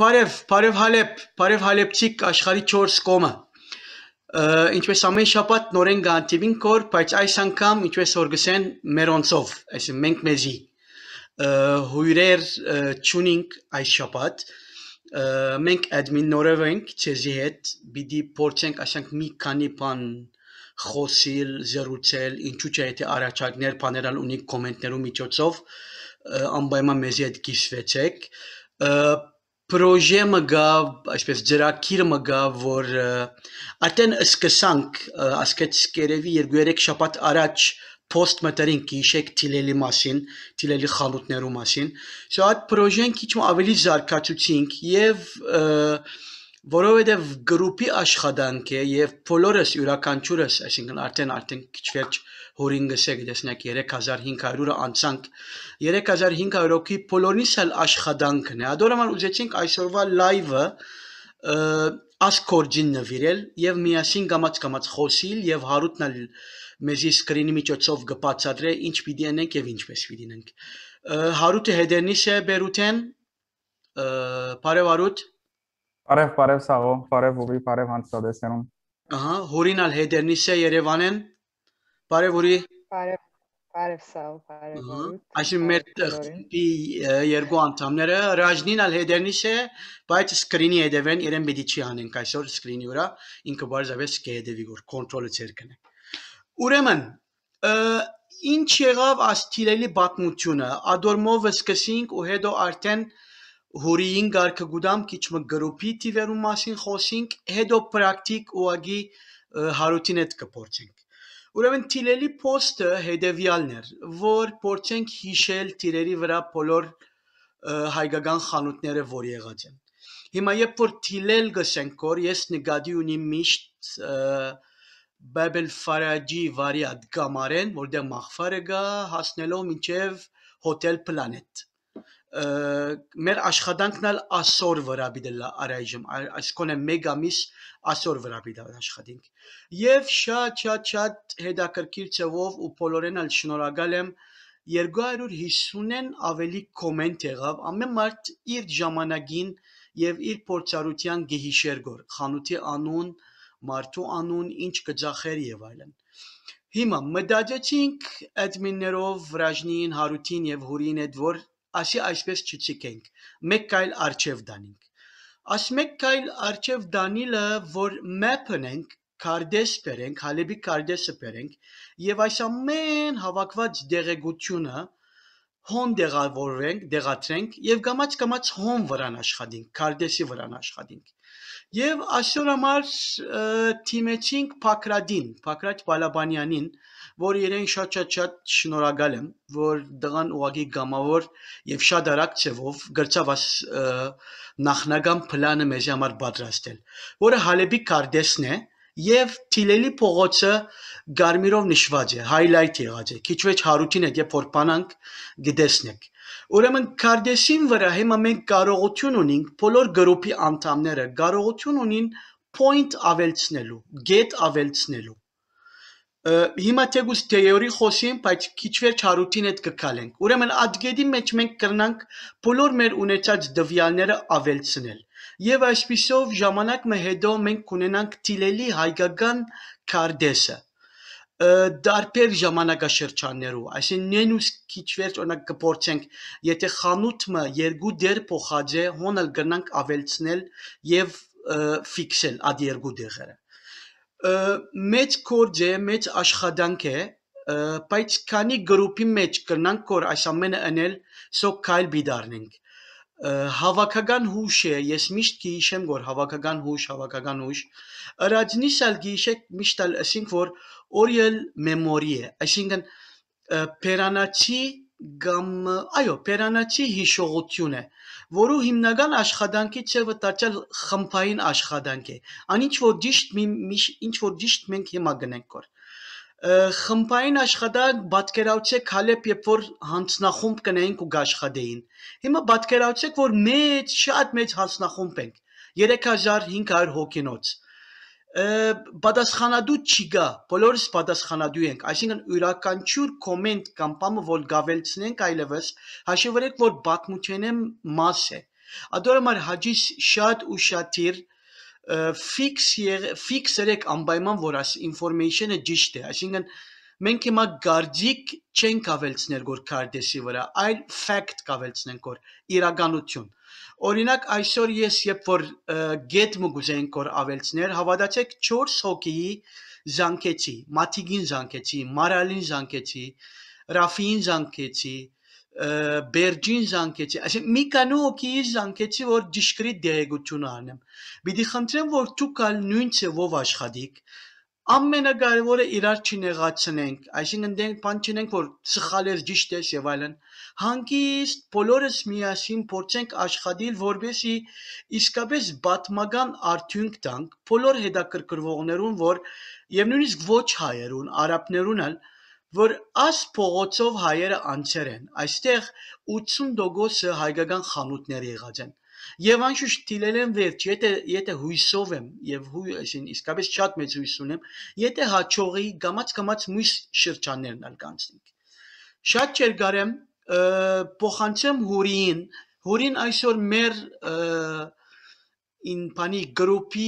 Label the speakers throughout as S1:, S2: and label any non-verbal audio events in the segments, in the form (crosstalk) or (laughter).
S1: Բարև, բարև Հալեբ, բարև Հալեբցիկ աշխարհի 4 կոմը։ Ինչպես ամեն շաբաթ նորեն գանտիվին կոր, բայց այս անգամ ինչպես օրգսեն մերոնցով, այսինքն մենք մեզի հյուրեր ճունինք այս շաբաթ։ Մենք admin-նորով ենք ցեզի հետ, բիդի փորձենք ասենք մի քանի բան խոսիլ, զրուցել, ինչու՞ չէ եթե առաջարկներ բաներալ ունի կոմենտներու միջոցով անպայման մեզի հետ գիսվեցեք պրոժե մը գավ, այսպես ծրագիրը մը գավ, որ արդեն սկսանք, ասկեց կերևի 2-3 շաբաթ առաջ post մտերին գիշեք թիլելի մասին, թիլելի խանութներու մասին։ So այդ պրոժեն քիչ ավելի զարգացուցինք եւ որովհետեւ գրուպի աշխատանք է եւ բոլորս յուրաքանչյուրս, այսինքն արդեն արդեն քիչ վերջ հորին գսեք դեսնակ 3500-ը անցանք 3500-ի բոլորիս էլ աշխատանքն է ադորաման ուզեցինք այսօրվա լայվը ասկորջին նվիրել եւ միասին գամած գամած խոսիլ եւ հարուտնալ մեզի սկրինի միջոցով գբացադրե ինչ պիտի անենք եւ ինչպես պիտի անենք հարուտը հետերնիս է բերութեն բարև արուտ
S2: բարև բարև սաղո բարև ուղի բարև հանցադեսերուն
S1: ահա հորինալ հետերնիս է Երևանեն Բարև օրի։
S3: Բարև Բարև Սավ, բարև օրի։
S1: Այսինքն մեր թղթի երկու անդամները Ռաժնին Ալհեդերնիշը, բայց սկրինի հետևեն իրեն պիտի չի անենք այսօր սկրինի վրա, ինքը բարձրապես կհետևի որ կոնտրոլը ցերկնի։ Ուրեմն, ինչ եղավ աստիրելի պատմությունը։ Ադորմովը սկսինք ու հետո արդեն հորիին գարկը գուդամ քիչ մը գրուպի տիվերու մասին խոսինք, հետո պրակտիկ ուագի հարուտին հետ կփորձենք։ Ուրեմն թիլելի փոստը հետևյալն էր, որ փորձենք հիշել թիլերի վրա բոլոր հայկական խանութները, որ եղած են։ Հիմա երբ որ թիլել գսենք, որ ես նկատի ունի միշտ Բաբել Ֆարաջի վարիանտ գամարեն, որտեղ մախվարը գա, հասնելով մինչև Hotel Planet մեր աշխատանքն էլ ասոր վրա բիդելա առայժմ այսքան է մեգա միս ասոր վրա բիդալ աշխատինք եւ շատ շատ շատ հետաքրքիր ծավով ու բոլորեն ալ շնորհակալ եմ 250-ն ավելի կոմենտ եղավ ամեն մարդ իր ժամանակին եւ իր փորձառության գիհիշեր գոր խանութի անուն մարդու անուն ինչ կծախեր եւ այլն Հիմա մտածեցինք admin-ներով վրաժնին հարուտին եւ հուրին այդ որ աշի այսպես չչիկենք, մեկ կայլ արջև դանինք։ Աս մեկ կայլ արջև դանիլը, որ մեփնենք, կարդես բերենք, հալեբի կարդեսը բերենք, եւ այս ամեն հավաքված դեղեցությունը հոն դեղավորենք, դեղատրենք եւ գամած կամած հոն վրան աշխատենք, կարդեսի վրան աշխատենք։ Եվ այսօր համար թիմեցինք Փակրադին, Փակրադ Բալաբանյանին, որ իրեն շատ-շատ շնորհակալ եմ, որ դրան ուղակի գամավոր եւ շատ արագ ծևով գրծավ աս նախնական պլանը մեզ համար պատրաստել, որը Հալեբի կարդեսն է եւ Թիլելի փողոցը Գարմիրով նշված է, highlight եղած է։ Քիչ վեճ հարուտին հետ երբ որ բանանք գտեսնեք։ Ուրեմն կարդեսին վրա հիմա մենք կարողություն ունենք բոլոր գրուպի անդամները կարողություն ունին point ավելցնելու, get ավելցնելու հիմա թեգուս թեորի խոսին, բայց քիչ վեր չարութին հետ կգալենք։ Ուրեմն ադգեդի մեջ մենք կրնանք բոլոր մեր ունեցած դվյալները ավելցնել։ Եվ այսպիսով ժամանակ մը հետո մենք կունենանք թիլելի հայկական կարդեսը դարբեր ժամանակաշրջաններով այսինքն նենուս քիչ վերջ օրինակ կփորձենք եթե խանութը երկու դեր փոխած է հոնել գնանք ավելցնել եւ ֆիքսել ադ երկու դերերը մեծ կորձ է, մեծ աշխատանք է, բայց քանի գրուպի մեջ կնանք կոր այս ամենը անել, սո կայլ բիդարնենք հավաքական հուշ է, ես միշտ գիշեմ որ հավաքական հուշ, հավաքական հուշ։ Առաջնիս ալ գիշեք միշտ ալ ասինք որ օրիալ մեմորի է, այսինքն պերանացի կամ այո, պերանացի հիշողություն է որու հիմնական աշխատանքի չէ վտաճել խմբային աշխատանք է, ան ինչ որ ճիշտ ինչ որ ճիշտ մենք հիմա գնենք կոր։ Խմբային աշխատանք բատկերաուչե քալեպ երբ որ հանցնախումբ կնեինք ու գաշխադեին։ Հիմա բատկերաուչեք որ մեծ շատ մեծ հանցնախումբ ենք 3000 500 հոգինոց պատասխանատու չկա, բոլորս պատասխանատու ենք, այսինքն յուրաքանչյուր կոմենտ կամ բամը որ գավելցնենք այլևս հաշիվ արեք որ բակմուչենեմ մաս է։ Ադորամար հաջիս շատ ու շատիր ֆիքս ֆիքս երեք անպայման որ աս ինֆորմեյշնը ճիշտ է, այսինքն մենք հիմա գարդիկ չենք ավելցներ գոր կարդեսի վրա, այլ fact կավելցնենք գոր իրականություն։ Օրինակ այսօր ես երբ որ գետ մուգուզեն կոր ավելցներ, հավատացեք 4 հոգեի զանգեցի, մաթիգին զանգեցի, մարալին զանգեցի, ռաֆին զանգեցի, բերջին զանգեցի, այսինքն մի կանո օքիի զանգեցի, որ դիշկրի դեղեցություն անեմ։ Պիտի խնդրեմ, որ դուք ալ նույն ցեվով աշխատիկ, ամենակարևորը իրար չնեղացնենք, այսինքն դենք բան չնենք, որ սխալ էր ճիշտ է եւ այլն հանգիստ բոլորս միասին փորձենք աշխատել, որպեսի իսկապես պատմական արդյունք տանք բոլոր հետաքրքրվողներուն, որ եւ նույնիսկ ոչ հայերուն, արաբներուն էլ որ աս փողոցով հայերը անցեր են։ Այստեղ 80%-ը հայկական խանութներ եղած են։ Եվ անշուշտ դիլել են վերջ, եթե եթե հույսով եմ եւ հույսին իսկապես շատ մեծ հույս ունեմ, եթե հաճողի գամած-գամած մույս շրջաններն ալ կանցնենք։ Շատ չերգարեմ փոխանցեմ հուրին հուրին այսօր մեր ին բանի գրուպի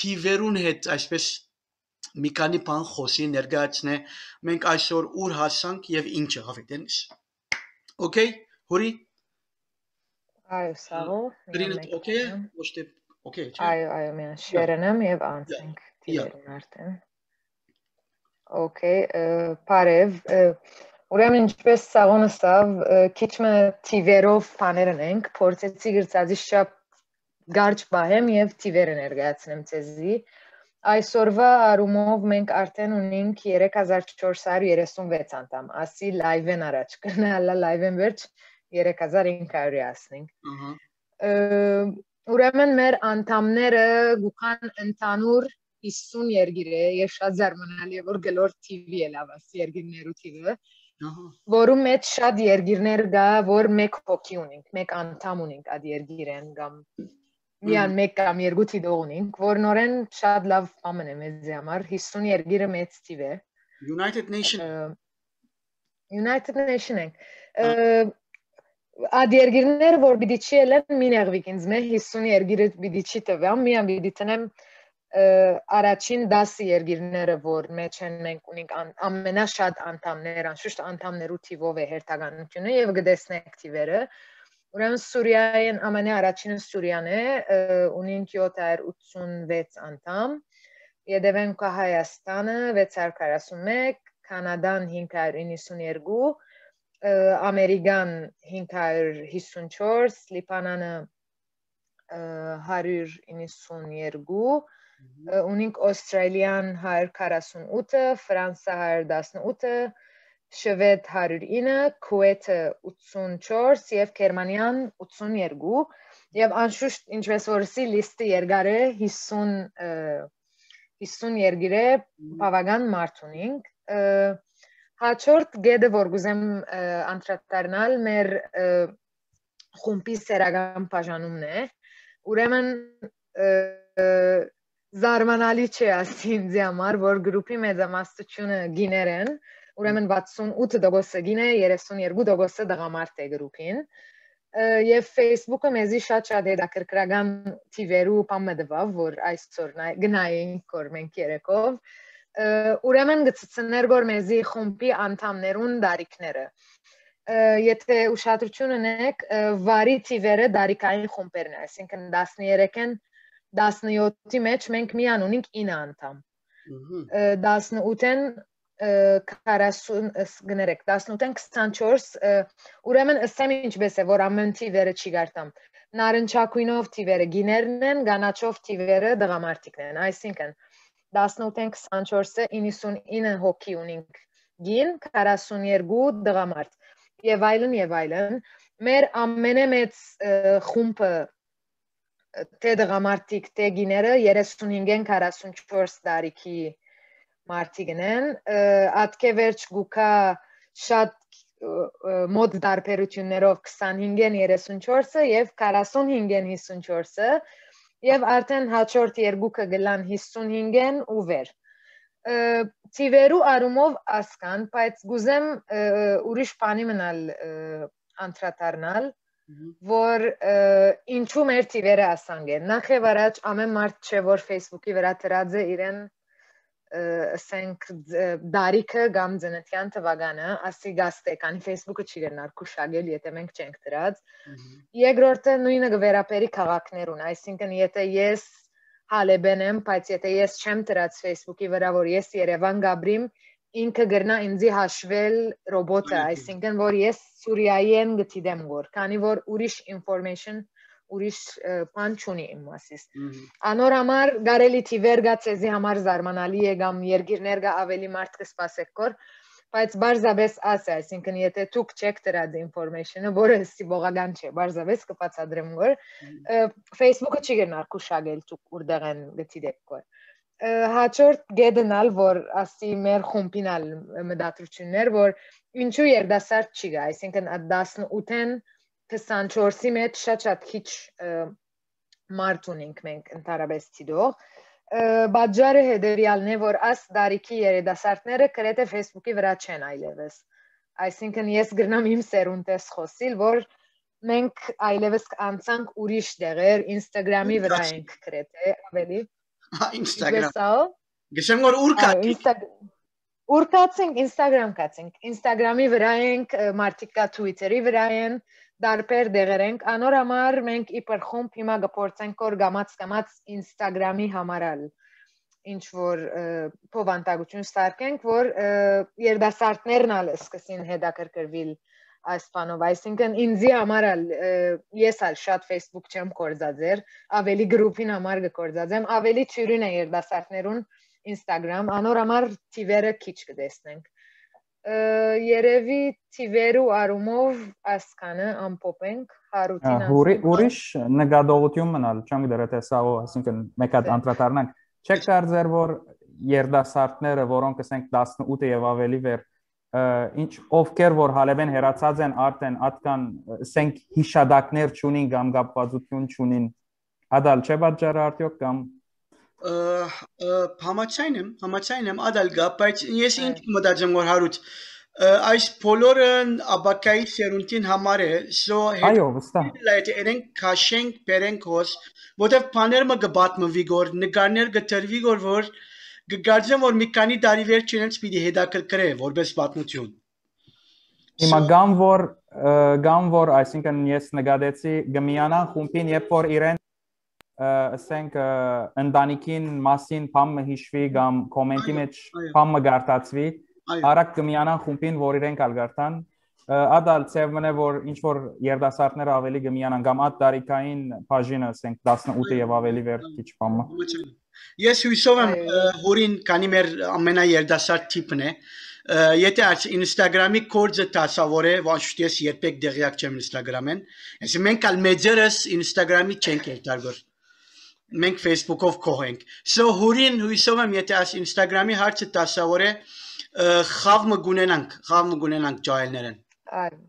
S1: թիվերուն հետ այսպես մի քանի բան խոսի ներկայացնե մենք այսօր ուր հասանք եւ ինչ եղավ այդենից Okay, հուրի
S3: Այո, սաղով։ Գրինդ օքեյ է, ոչ թե օքեյ չէ։ Այո, այո, մենք շերենեմ եւ անցենք դիերուն արդեն։ Okay, բարև, Ուրեմն ինչպես սաղոնը սավ քիչմը թիվերով փաներն ենք, փորձեցի գրծածի շապ գարջ բահեմ եւ թիվերը ներգայացնեմ ցեզի։ Այսօրվա առումով մենք արդեն ունենք 3436 անդամ, ասի լայվ-ն առաջ կնալա լայվ-ն վերջ 3500-ի ասնենք։ Ահա։ Ուրեմն մեր անդամները գուքան ընդանուր 50 երգիր է, ես շատ զարմանալի է որ գլոր TV-ը լավ ասի երգիներու TV-ը որում մեջ շատ երգիրներ կա, որ մեկ հոգի ունենք, մեկ անդամ ունենք այդ երգիրեն կամ միան մեկ կամ երկու թիդող ունենք, որ նորեն շատ լավ ամեն է մեզ համար 50 երգիրը մեծ ծիվ է։ United Nation United Nation-ը հա։ Այդ երգիրները, որ պիտի չի ելեն, մին եղվիկ ինձ մե 50 երգիրը պիտի չի տվեմ, միան պիտի տնեմ 50 առաջին դասի երգիրները, որ մեջ են մենք ունենք ամենաշատ անդամներ, անշուշտ անդամներու թիվով է հերթականությունը եւ գտեսնենք թիվերը։ Ուրեմն Սուրիայեն ամենը առաջինը Սուրիան է, ունին 786 անդամ։ Եդևեն կա Հայաստանը 641, Կանադան 592, Ամերիկան 554, Լիբանանը 192 ունենք Ավստրալիան 148-ը, Ֆրանսա 118-ը, Շվեդ 109, Քուեթը 84 եւ Գերմանիան 82 եւ անշուշտ ինչպես որ սի լիստը երկար է 50 50 երկիր է բավական մարդ ունենք հաջորդ գեդը որ գուզեմ անդրադառնալ մեր խումբի սերական բաժանումն է ուրեմն զարմանալի չէ ասի ինձ համար, որ գրուպի մեծամասնությունը գիներ են, ուրեմն 68%-ը գին է, 32%-ը դղամարդ է գրուպին։ Եվ Facebook-ը մեզի շատ-շատ հետաքրքրական թիվերու պամը դվավ, որ այսօր գնայինք որ մենք երեքով։ Ուրեմն գծցներ որ մեզի խումբի անդամներուն դարիքները։ Եթե ուշադրություն ունեք, վարի թիվերը դարիքային խումբերն է, այսինքն 13-ն 17-ի մեջ մենք միան ունենք 9 անդամ։ 18-ն 40 գներեք 18-ն 24 ուրեմն ասեմ ինչպես է որ ամեն թիվերը չի գարտամ նարնջակույնով թիվերը գիներն են գանաչով թիվերը դղամարդիկն են այսինքն 18-ն 24-ը 99 հոգի ունենք գին 42 դղամարդ եւ այլն եւ այլն մեր ամենամեծ խումբը թե դղամարդիկ, թե գիները 35-ին 44 տարիքի մարդիկն են, ատկևերջ գուկա շատ մոտ դարբերություններով 25-ին 34-ը եւ 45-ին 54-ը եւ արդեն հաջորդ երկուկը գլան 55-ին ու վեր։ Տիվերու արումով ասկան, բայց գուզեմ ուրիշ բանի մնալ անդրադառնալ որ ինչու մեր ծիվերը ասանգ են։ Նախև առաջ ամեն մարդ չէ, որ Facebook-ի վրա դրած է իրեն ասենք դարիքը կամ ծննդյան թվականը, ասի գաստեք, անի Facebook-ը չի գնարկու շագել, եթե մենք չենք դրած։ Երկրորդը նույնը գվերապերի քաղաքներուն, այսինքն եթե ես Հալեբեն եմ, բայց եթե ես չեմ դրած Facebook-ի վրա, որ ես Երևան գաբրիմ, ինքը գրնա ինձի հաշվել ռոբոտը, այսինքն որ ես սուրիայեն գտիդեմ որ, քանի որ ուրիշ information ուրիշ բան չունի իմ մասից։ Անոր համար գարելի թիվերգա ցեզի համար զարմանալի է կամ երգիրներգա ավելի մարդ կսպասեք կոր, բայց բարձաբես ասա, այսինքն եթե դուք չեք դրած information-ը, որը սիբողական չէ, բարձաբես կբացադրեմ որ Facebook-ը չի գնար կուշագել դուք որտեղ են գտիդեք կոր հաջորդ գետնալ որ ասի մեր խումբինալ մտադրություններ որ ինչու երդասարտ չի գա այսինքն 18-ին 24-ի մեջ շատ-շատ քիչ մարդ ունենք մենք ընդհանրապես ցիդող բաժարը հետեւյալն է որ աս դարիքի երեդասարտները գրեթե Facebook-ի վրա չեն այլևս այսինքն ես գրնամ իմ սերունդես խոսիլ որ մենք այլևս անցանք ուրիշ դեղեր Instagram-ի վրա ենք գրեթե ավելի Instagram։
S1: Գիշեմ որ ուր կա։
S3: Instagram Ուր կացինք Instagram կացինք։ Instagram-ի վրա ենք, մարտիկա Twitter-ի վրա են, դարբեր դեղեր ենք։ Անոր համար մենք իբր խումբ հիմա գործենք որ գամած կամած Instagram-ի համարալ ինչ որ փոխանցություն ստարկենք, որ երդասարտներն ալ սկսին հետաքրքրվել այս բանով, այսինքն ինձի համար ալ ես ալ շատ Facebook չեմ կորզածեր, ավելի գրուպին համար կկորզածեմ, ավելի ճյուրին է երդասարտներուն Instagram, անոր համար տիվերը քիչ կտեսնենք։ Երևի տիվերու արումով ասկանը ամփոփենք հարուտին։ Ուրի ուրիշ
S2: նկատողություն մնալ, չեմ գտել թե սա ու այսինքն մեկ հատ անդրադառնանք։ Չեք կարծեր որ երդասարտները, որոնք ասենք 18 եւ ավելի վեր ինչ ովքեր որ հալեվեն հերացած են արդեն ատկան ասենք հիշադակներ ճունին կամ գապվածություն ճունին ադալ չէ վաճառը արդյոք կամ
S1: համաչայն եմ համաչայն եմ ադալ գա բայց ես ինձ մտածեմ որ հարուց այս բոլորը աբակայի սերունդին համար է so այո վստահ լայտ երենք քաշենք բերենք հոս որտեվ բաներ մը գ បត្តិ մվի գոր նկարներ գ ត្រ վի գոր որ, որ գկարծեմ որ մի քանի տարի վերջ իրենց պիտի հետաքրքրե որպես պատմություն
S2: Հիմա գամ որ գամ որ այսինքն ես նկատեցի գմիանա խումբին երբ որ իրեն ասենք ընտանիքին մասին փամը հիշվի կամ կոմենտի մեջ փամը գարտացվի արագ գմիանան խումբին որ իրենք ալգարտան ադալ ծևմն է որ ինչ որ երդասարտները ավելի գմիանան կամ ադ տարիքային բաժինը ասենք 18 եւ ավելի վեր քիչ փամը
S1: Ես հույսով եմ հորին քանի մեր ամենաերդասար տիպն է։ Եթե այս Instagram-ի կորձը տասավոր է, ոչ ես երբեք դեղյակ չեմ Instagram-են։ Ես մենք ալ մեջերս Instagram-ի չենք երթարգոր։ Մենք Facebook-ով կողենք։ So հորին հույսով եմ եթե այս Instagram-ի հարցը տասավոր է, խավ մը գունենանք, խավ մը գունենանք ճայելներեն։
S3: Այո։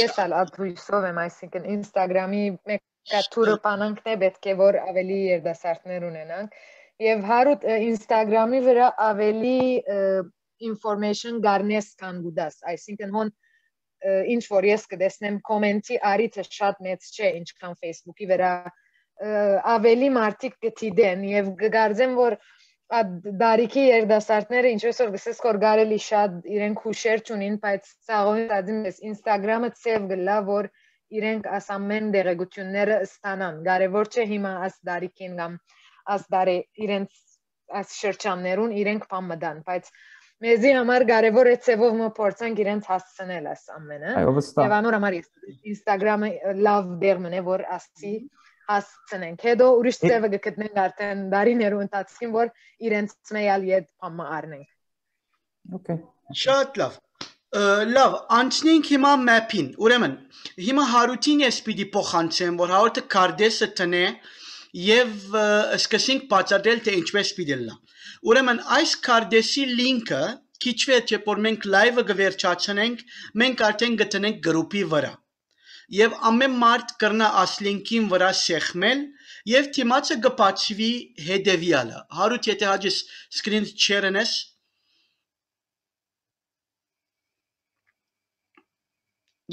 S3: Ես ալ ապրույսով եմ, այսինքն Instagram-ի մեկ Կա թուրը բանանքն է պետք է որ ավելի երդասարտներ ունենանք եւ հարուտ Instagram-ի վրա ավելի information garnes kan gudas, այսինքն հոն ինչ որ ես կտեսնեմ կոմենտի արիթը շատ մեծ չէ, ինչքան Facebook-ի վրա ավելի մարդիկ կդիտեն եւ գարձեմ որ դարիքի երդասարտները ինչպես որ գսես կոր գարելի շատ իրենք հուշեր ունին, բայց ցաղոյն դադին ես Instagram-ը ծև գլա որ և, իրենք աս ամեն դերեկությունները ստանան կարևոր չէ հիմա աս դարիքին կամ աս դարի իրենց աս շրջաններուն իրենք պամդան բայց մեզի համար կարևոր է ցևով մփորձանք իրենց հասցնել աս ամենը եւ անոր համար Instagram-ը լավ դերմն է որ ասի հասցնենք հետո ուրիշ ցևը գտնենք արդեն դարիներու ընթացքին որ իրենց մեյալ յետ պամը առնենք
S1: Okay շատ լավ Լավ, անցնենք հիմա map-ին։ Ուրեմն, հիմա հարուտին ես պիտի փոխանցեմ, որ հարուտը կարդեսը տնե եւ սկսենք բացատրել թե ինչպես պիտի լա։ Ուրեմն, այս կարդեսի link-ը քիչվե չէ որ մենք live-ը գվերչացնենք, մենք արդեն գտնենք գրուպի վրա։ Եվ ամեն մարդ կրնա ասլինքին վրա շեխմել եւ թիմացը գպաչվի հետեւյալը։ Հարուտ եթե հաջես screen share-ն ես,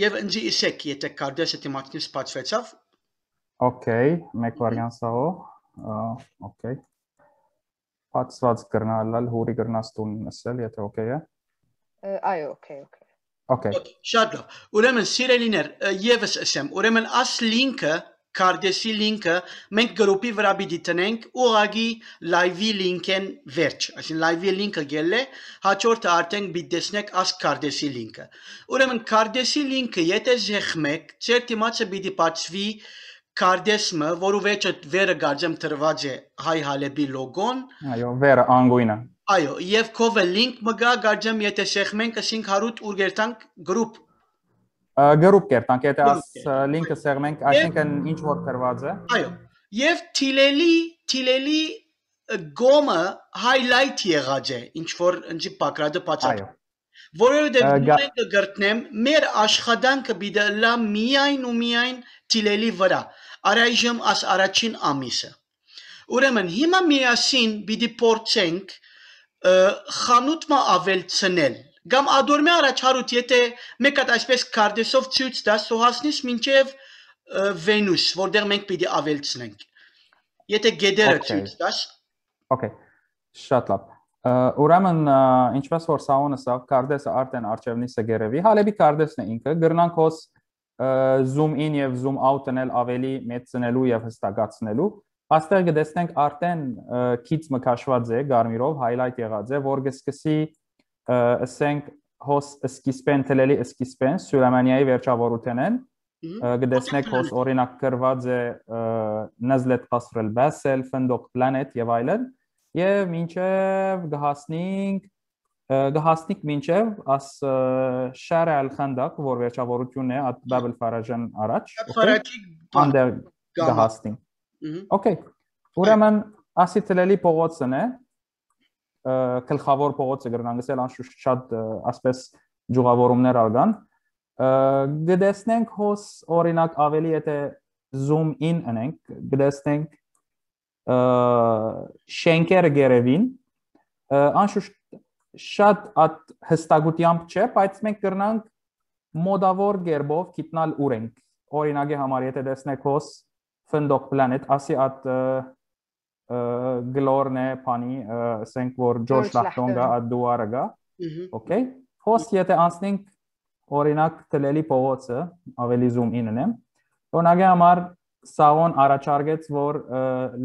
S1: Եվ ընձի իսեք, եթե կարդես էտի մատնիվ սպացվեցավ։
S2: Okay, մեկ վարյանսահով, okay։ Պատսված գրնալալ, հուրի գրնաստուն նսել, եթե okay է։
S1: Այո, okay, okay։ Okay։ Շատ լավ։ Ուրեմն սիրելիներ, եւս ասեմ, ուրեմն աս լինքը Cardes-ի լինքը մենք գրուպի վրա պիտի տնենք ուղագի լայվի լինքեն վերջ, այսինքն լայվի լինքը գելը հաջորդը արդեն պիտի տեսնեք աս Cardes-ի լինքը։ Ուրեմն Cardes-ի լինքը եթե զեղմեք, ծեր դիմացը պիտի բացվի Cardes-ը, որով էջը վերը գարձեմ տրված է հայ հալեբի լոգոն։
S2: Այո, վերը անգույնը։
S1: Այո, եւ կովը link մգա գարջեմ եթե շեխմենք 500 ուրգերտանք group
S2: Group կերտանք, եթե աս լինքը սեղմենք, այսինքն ինչ որ կրված է։
S1: Այո։ Եվ թիլելի, թիլելի գոմը highlight եղած է, ինչ որ ընջի պակրադը պատճառ։ Այո որովհետև մենք կգրտնեմ մեր աշխատանքը բիդալա միայն ու միայն թիլելի վրա առայժմ աս առաջին ամիսը ուրեմն հիմա միասին պիտի փորձենք խանութը ավելցնել Կամ ադորմի առաջարուտ, եթե մեկը այսպես կարդեսով ցույց տաս, սոհասնիս մինչև Վենուս, որտեղ մենք պիտի ավելցնենք։ Եթե գեդերը ցույց տաս։
S2: Okay։ Շատ լավ։ Ուրեմն ինչպես որ սաունը սա կարդեսը արդեն արջևնիսը գերեվի, հալեբի կարդեսն է ինքը, գրնանք հոս zoom in եւ zoom out-ն էլ ավելի մեծնելու եւ հստակացնելու։ Աստեղ գտեսնենք արդեն քից մկաշված է, գարմիրով highlight եղած է, որ գսկսի ասենք հոս սկիզբեն թելելի սկիզբեն Սուլեմանիայի վերջավորությունն գտեսնեք հոս օրինակ կրված է նազլետ ասրել բասել ֆնդոկ պլանետ եւ այլն եւ մինչեւ գահասնինք գահասնիկ մինչեւ աս շարը ալխանդակ որ վերջավորությունն է at babel farajn առաջ ֆարաջիկ բանդեր գահասնինք Okay։ Ուրեմն ասիցելելի փողոցն է, գլխավոր փողոցը գրնանգսել անշուշտ շատ ասպես ջուղավորումներ արգան գտեսնենք հոս օրինակ ավելի եթե zoom in անենք գտեսնենք շենքերը գերևին անշուշտ շատ at հստակությամբ չէ բայց մենք կգրնանք մոդավոր գերբով գիտնալ ուր ենք օրինակի համար եթե դեսնեք հոս ֆնդոկ պլանետ ասի at գլորնե փանի ասենք որ Ջորջ Լախտոնգա ադուարը գա օքեյ հոս եթե անցնենք օրինակ տելելի փողոցը ավելի zoom in ունեմ օրինակի համար սաղոն առաջարկեց որ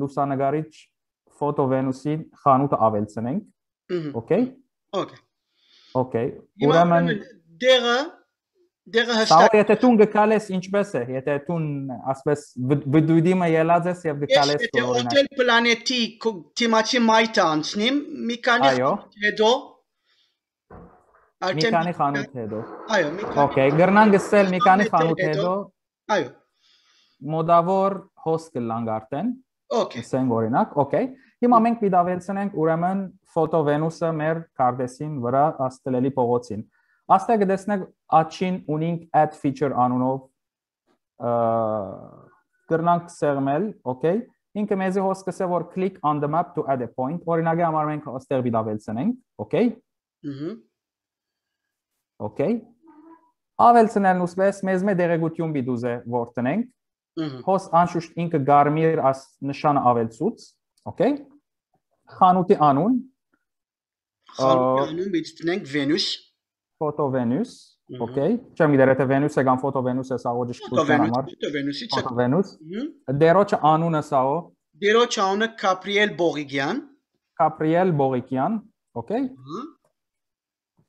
S2: լուսանգարիչ ֆոտո վենուսի խանութը ավելցնենք օքեյ օքեյ օքեյ ուրեմն
S1: դերը դեղը հստակ։ Սա
S2: եթե տուն գկալես ինչպես է, եթե տուն ասպես վդուդիմը ելած ես եւ գկալես տուն։ Եթե հոթել
S1: պլանետի թիմացի մայթը անցնիմ, մի քանի հետո
S2: Մի քանի խանութ հետո։ Այո, մի քանի։ Okay, գրնան գսել մի քանի խանութ հետո։ Այո։ Մոդավոր հոս կլանք արդեն։ Okay։ Սեն օրինակ, okay։ Հիմա մենք դիտավերցնենք ուրեմն ֆոտո Վենուսը մեր կարդեսին վրա աստելելի փողոցին։ Աստեղ դեսնեք աչին ունենք add feature անունով կրնանք սեղմել, okay։ Ինքը մեզի հոս կսե որ click on the map to add a point, օրինակի համար մենք հստեղ բիլավելցնենք, okay։ Ահա։ Okay։ Ավելցնելն ուսպես մեզ մե դերեգություն բի դուզե որ տնենք։ Հոս անշուշտ ինքը Garmin աս նշանը ավելցուց, okay։ Խանութի անուն։ Խանութի
S1: անուն բիծ տնենք Venus։
S2: Photo Venus։ Okay, չեմ գիտեր եթե Վենուս է կամ ֆոտո Վենուս է սա ոչ շփոթան համար։ Ֆոտո Վենուսից է։ Ֆոտո Վենուս։ Դերոջ անունը սա ո։
S1: Դերոջ անունը Կապրիել Բողիկյան։
S2: Կապրիել Բողիկյան, okay։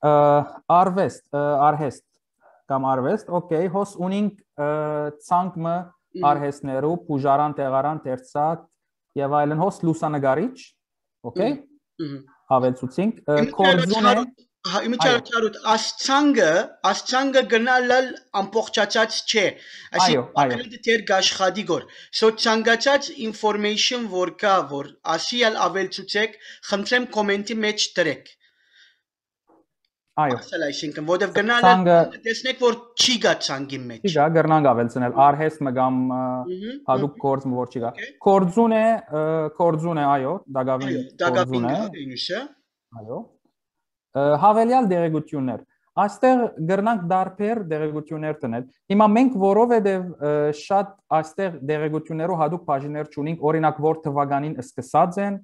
S2: Ա արվեստ, արհեստ կամ արվեստ, okay, հոս ունինք ցանկը արհեստներու, բուժարան, տեղարան, տերցակ եւ այլն հոս լուսանգարիչ, okay։ Հավելցուցինք կորձուն է
S1: Իմիջարարութ աստցանգը, աստցանգը գնալալ ամբողջացած չէ։ Այսինքն ակրեդի դեր գաշխադի գոր։ Սո ցանկացած information որ կա, որ ասիալ ավելցուցեք, խնդրեմ կոմենտի մեջ դրեք։ Այո։ Ասել այսինքն, որտեվ գնալը տեսնեք, որ չի գա
S2: ցանգի մեջ։ Չի գա գրնանք ավելցնել արհեստ մգամ հadoop կորձ որ չի գա։ Կորձուն է, կորձուն է, այո, դագավին կորձուն է։ Դագավին
S1: դինուշը։ Այո
S2: հավելյալ դերեկություններ Այստեղ գրնանք դարբեր դերեկություններ տնել։ Հիմա մենք որովհետև շատ այստեղ դերեկություններով հadoop բաժիններ ունենք, օրինակ որ թվականին սկսած են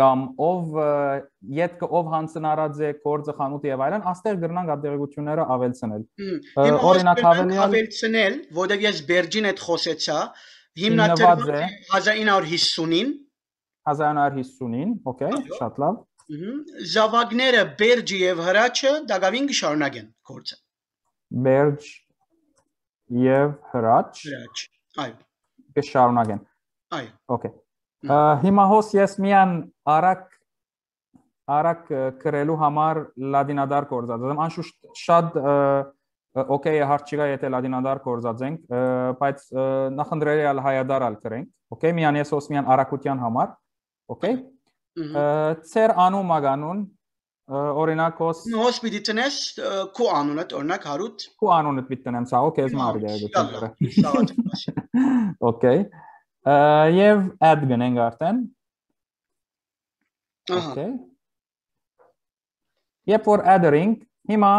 S2: կամ ով յետքը ով հանցնարած է կորձը խանութը եւ այլն, այստեղ գրնանք այդ դերեկությունները ավելցնել։ Օրինակ հավելյալ
S1: ավելցնել, որովհետև ես Բերջին այդ խոսեցա,
S2: հիմնադրվել 1950-ին 1950-ին, օքեյ, շատ լավ։
S1: Զավակները Բերջի եւ Հրաչը դակավին կշարունակեն գործը։
S2: Բերջ եւ Հրաչ։ Հրաչ։ Այո։ Կշարունակեն։ Այո։ Okay։ Հիմա հոս ես միան արակ արակ կրելու համար լադինադար կորզած եմ անշուշտ շատ օքեյ է հարց չկա եթե լադինադար կորզած ենք բայց նախնդրել է հայադարալ կրենք օքեյ միան ես հոս միան արակության համար օքեյ ծեր անուն մագանուն օրինակոս Նոս պիտի տնես քո անունդ օրինակ հարուտ քո անունդ պիտի տնեմ սա օքեյ ես մարդ եմ օքեյ եւ add գնենք արդեն օքեյ Երբ որ add-ing հիմա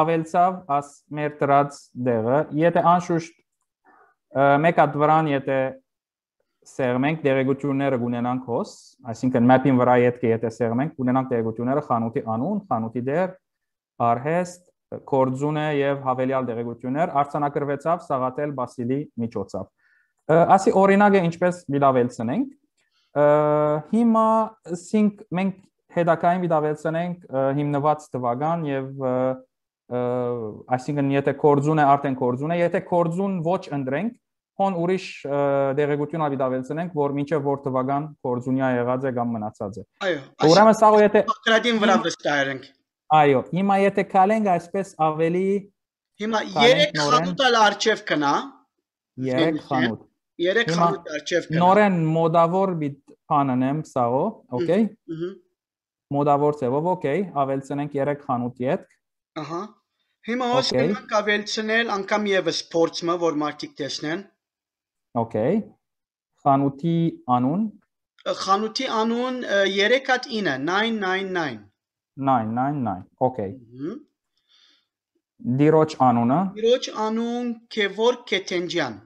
S2: ավելցավ աս մեր տրած դեղը եթե անշուշտ մեկը դրան եթե սերմենք դերեգությունները ունենանք հոս, այսինքն map-ին վրա յետք է եթե սերմենք, ունենանք դերեգությունները խանութի անուն, խանութի դեր, արհեստ, կորձունե եւ հավելյալ դերեգություններ արցանակրվեցավ Սաղաթել Բասիլի միջոցով։ Ասի օրինակը ինչպես միլավելցնենք։ Հիմա սինք մենք հետակային միլավելցնենք հիմնված տվական եւ այսինքն եթե կորձունը արդեն կորձուն է, եթե կորձուն ոչ ընդրենք, Հոն ուրիշ դերեգություն ավի դավելցնենք, որ մինչև որ թվական կորձունյա եղած է կամ մնացած է։ Այո։ Ուրեմն սա ու եթե
S1: Կրադին վրա վստահ
S2: ենք։ Այո, հիմա եթե կալենք այսպես ավելի
S1: Հիմա 3 խանութ էլ արջև կնա։
S2: 3 խանութ։
S1: 3 խանութ արջև կնա։ Նորեն
S2: մոդավոր բիտ փանանեմ սաղո, օքեյ։ Ահա։ Մոդավոր ծևով օքեյ, ավելցնենք 3 խանութի հետ։
S1: Ահա։ Հիմա ոսկենք ավելցնել անգամ եւս փորձը, որ մարդիկ տեսնեն։ Ահա
S2: Okay։ Խանութի անուն։
S1: Խանութի անուն 3 հատ 9, 999։
S2: 999։ Okay։ Դիրոջ անունը։
S1: Դիրոջ անուն Քևոր Քեթենջյան։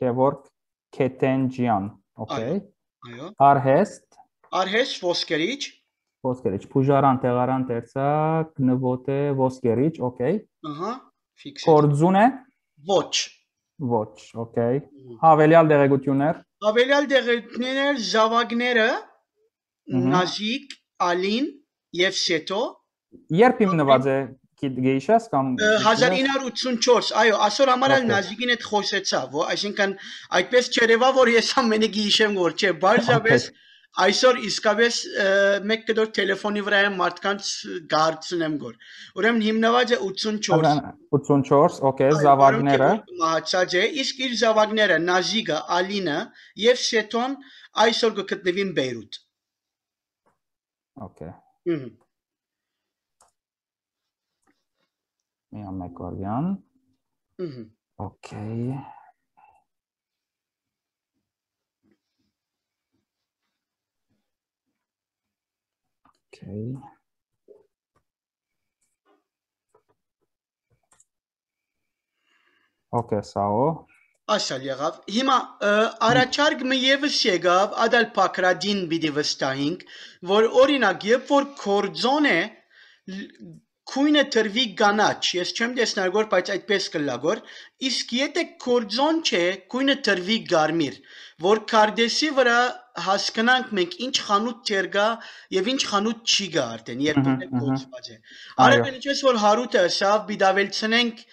S2: Քևոր Քեթենջյան։ Okay։ Այո։ Արհեստ։
S1: Արհեստ Ոսկերիչ։
S2: Ոսկերիչ, Փուժարան, Տեղարան, Տերցակ, Նվոտե, Ոսկերիչ, okay։ Ահա, ֆիքս։ Կորձուն է։ Ոչ։ Ոչ, okay։ Հավելյալ դերեկություններ։
S1: Հավելյալ դերեկություններ Ժավագները, Նաժիկ, Ալին եւ Շետո։
S2: Երբ իմնված է գեյշաս կամ
S1: 1984 այո այսօր համարալ նազիկին այդ խոսեցա որ այսինքն այդպես չերևա որ ես ամենը գիշեմ որ չէ բարձրապես այսօր իսկապես մեկ կդոր տելեֆոնի վրա եմ մարդկանց գարցնեմ գոր ուրեմն հիմնված է 84
S2: 84 օքեյ զավագները
S1: մահացած է իսկ իր զավագները նազիգը ալինը եւ շետոն այսօր գտնվին բեյրութ
S2: օքեյ ըհը մի ամեկ օրյան
S3: ըհը օքեյ Okay.
S2: Okay, սաղո։
S1: Ասալ եղավ։ Հիմա առաջարկը եւս եկավ Ադալ Փակրադին պիտի վստահենք, որ օրինակ երբ որ կորձոն է քույնը թրվի կանաչ, ես չեմ տեսնար գոր, բայց այդպես կլա գոր, իսկ եթե կորձոն չէ, քույնը թրվի գարմիր, որ կարդեսի վրա հասկանանք մենք ինչ խանութ չեր գա եւ ինչ խանութ չի գա արդեն, երբ ունենք կոչված է։ Արաբել ինչպես որ հարուտը ասավ, բիդավելցնենք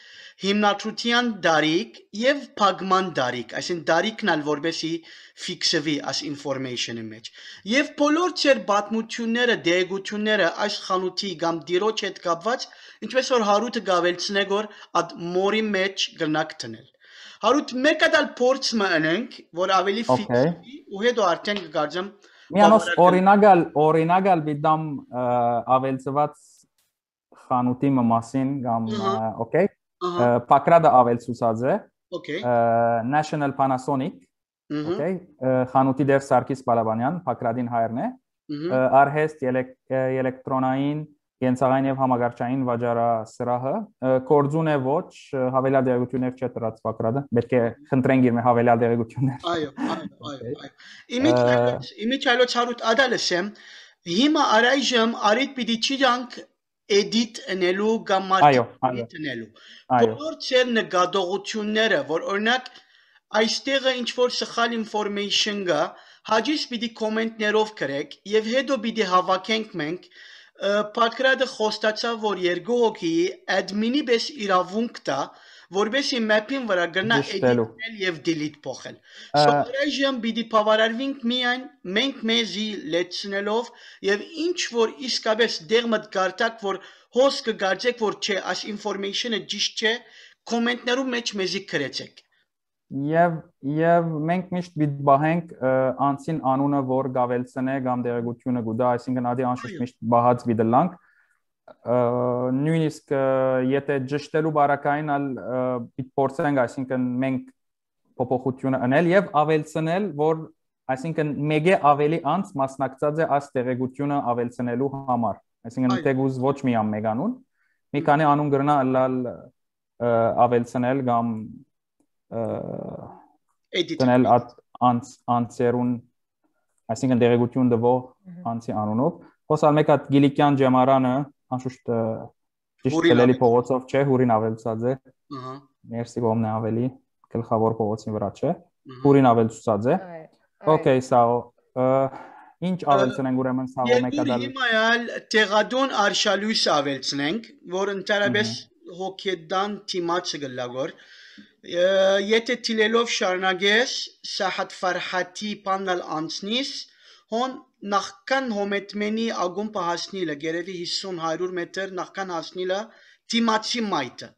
S1: հիմնադրության դարիք եւ փագման դարիք, այսինքն դարիքն ալ որբեսի որ ֆիքշվի աշ ինֆորմեյշնի մեջ։ Եվ բոլոր ծեր պատմությունները, դեգությունները աշ խանութի կամ դիրոջ հետ կապված, ինչպես որ հարութը գավելցնե գոր ադ մորի մեջ գնակ տնել։ Հարութ մեկը դալ փորձը ընենք, որ ավելի
S2: ֆիքշվի
S1: ու հետո արդեն կգարձեմ
S2: Միանոց օրինակալ օրինակալ բիդամ ավելցված խանութի մասին կամ օքեյ Պակրադը ավելցուցած է Okay. National Panasonic Okay, խանութի դեր Սարգիս Բալաբանյան, Փակրադին հայրն է։ Արհեստ էլեկտրոնային կենցաղային եւ համագարչային վաճառասրահը կորձուն է ոչ հավելյալդերություններ չէ տրած Փակրադը։ Պետք է խնդրենք իր հավելյալդերություններ։ Այո,
S1: այո, այո։ Իմիջ իմիջ այլո չարուտ ադալսեմ։ Հիմա առայժմ արիդ պիտի չիրանք edit ընելու կամ marketing ընելու։ Բոլոր չեն նկատողությունները, որ օրինակ այստեղը ինչ-որ սխալ ինֆորմեյշն կա, հաջիս պիտի կոմենտներով գրեք եւ հետո պիտի հավաքենք մենք Պակրադը խոստացավ, որ երկու հոգիի admin-ի պես իրավունք տա, որբեսի map-ին վրա գնա edit-ել եւ delete փոխել։ So այժմ պիտի բավարարվենք միայն մենք մեզի լեցնելով եւ ինչ որ իսկապես դերմդ գարտակ, որ հոս կգարձեք, որ չէ, այս information-ը ճիշտ չէ, կոմենտներու մեջ մեզի գրեցեք։
S2: Եվ եւ մենք միշտ պիտի բահենք անցին անունը որ գավելցնե կամ դերակցությունը գուտա, այսինքն ադի անշուշտ միշտ բահած վիդլանք նույնիսկ եթե ճշտելու բարակային ալ պիտի փորձենք, այսինքն մենք փոփոխությունը անել եւ ավելցնել, որ այսինքն մեګه ավելի անց մասնակցած է այս տեղեկությունը ավելցնելու համար։ Այսինքն տեղուս ոչ մի ամ մեգանուն, մի քանի անուն գրնա լալ ավելցնել կամ դնել անց անցերուն այսինքն դերեգություն դվող անցի անունով հոսալ մեկ հատ գիլիկյան ջամարանը անշուշտ ճիշտ գլելի փողոցով չէ հուրին ավելցած է ըհը ներսի կողմն է ավելի գլխավոր փողոցին վրա չէ հուրին ավելցած է Okay, so ինչ ավելցնենք ուրեմն սա մեկը դա։ Հիմա
S1: այլ տեղադոն արշալույս ավելցնենք, որ ընդհանրապես հոկեդան թիմաց գլագոր։ Ահա Եթե թիլելով շարնագես Սահատ Ֆարհատի պանալ անցնիս, հոն նախքան հոմետմենի ագուն պահասնիլը, գերևի 50-100 մետր նախքան հասնիլը դիմացի մայթը,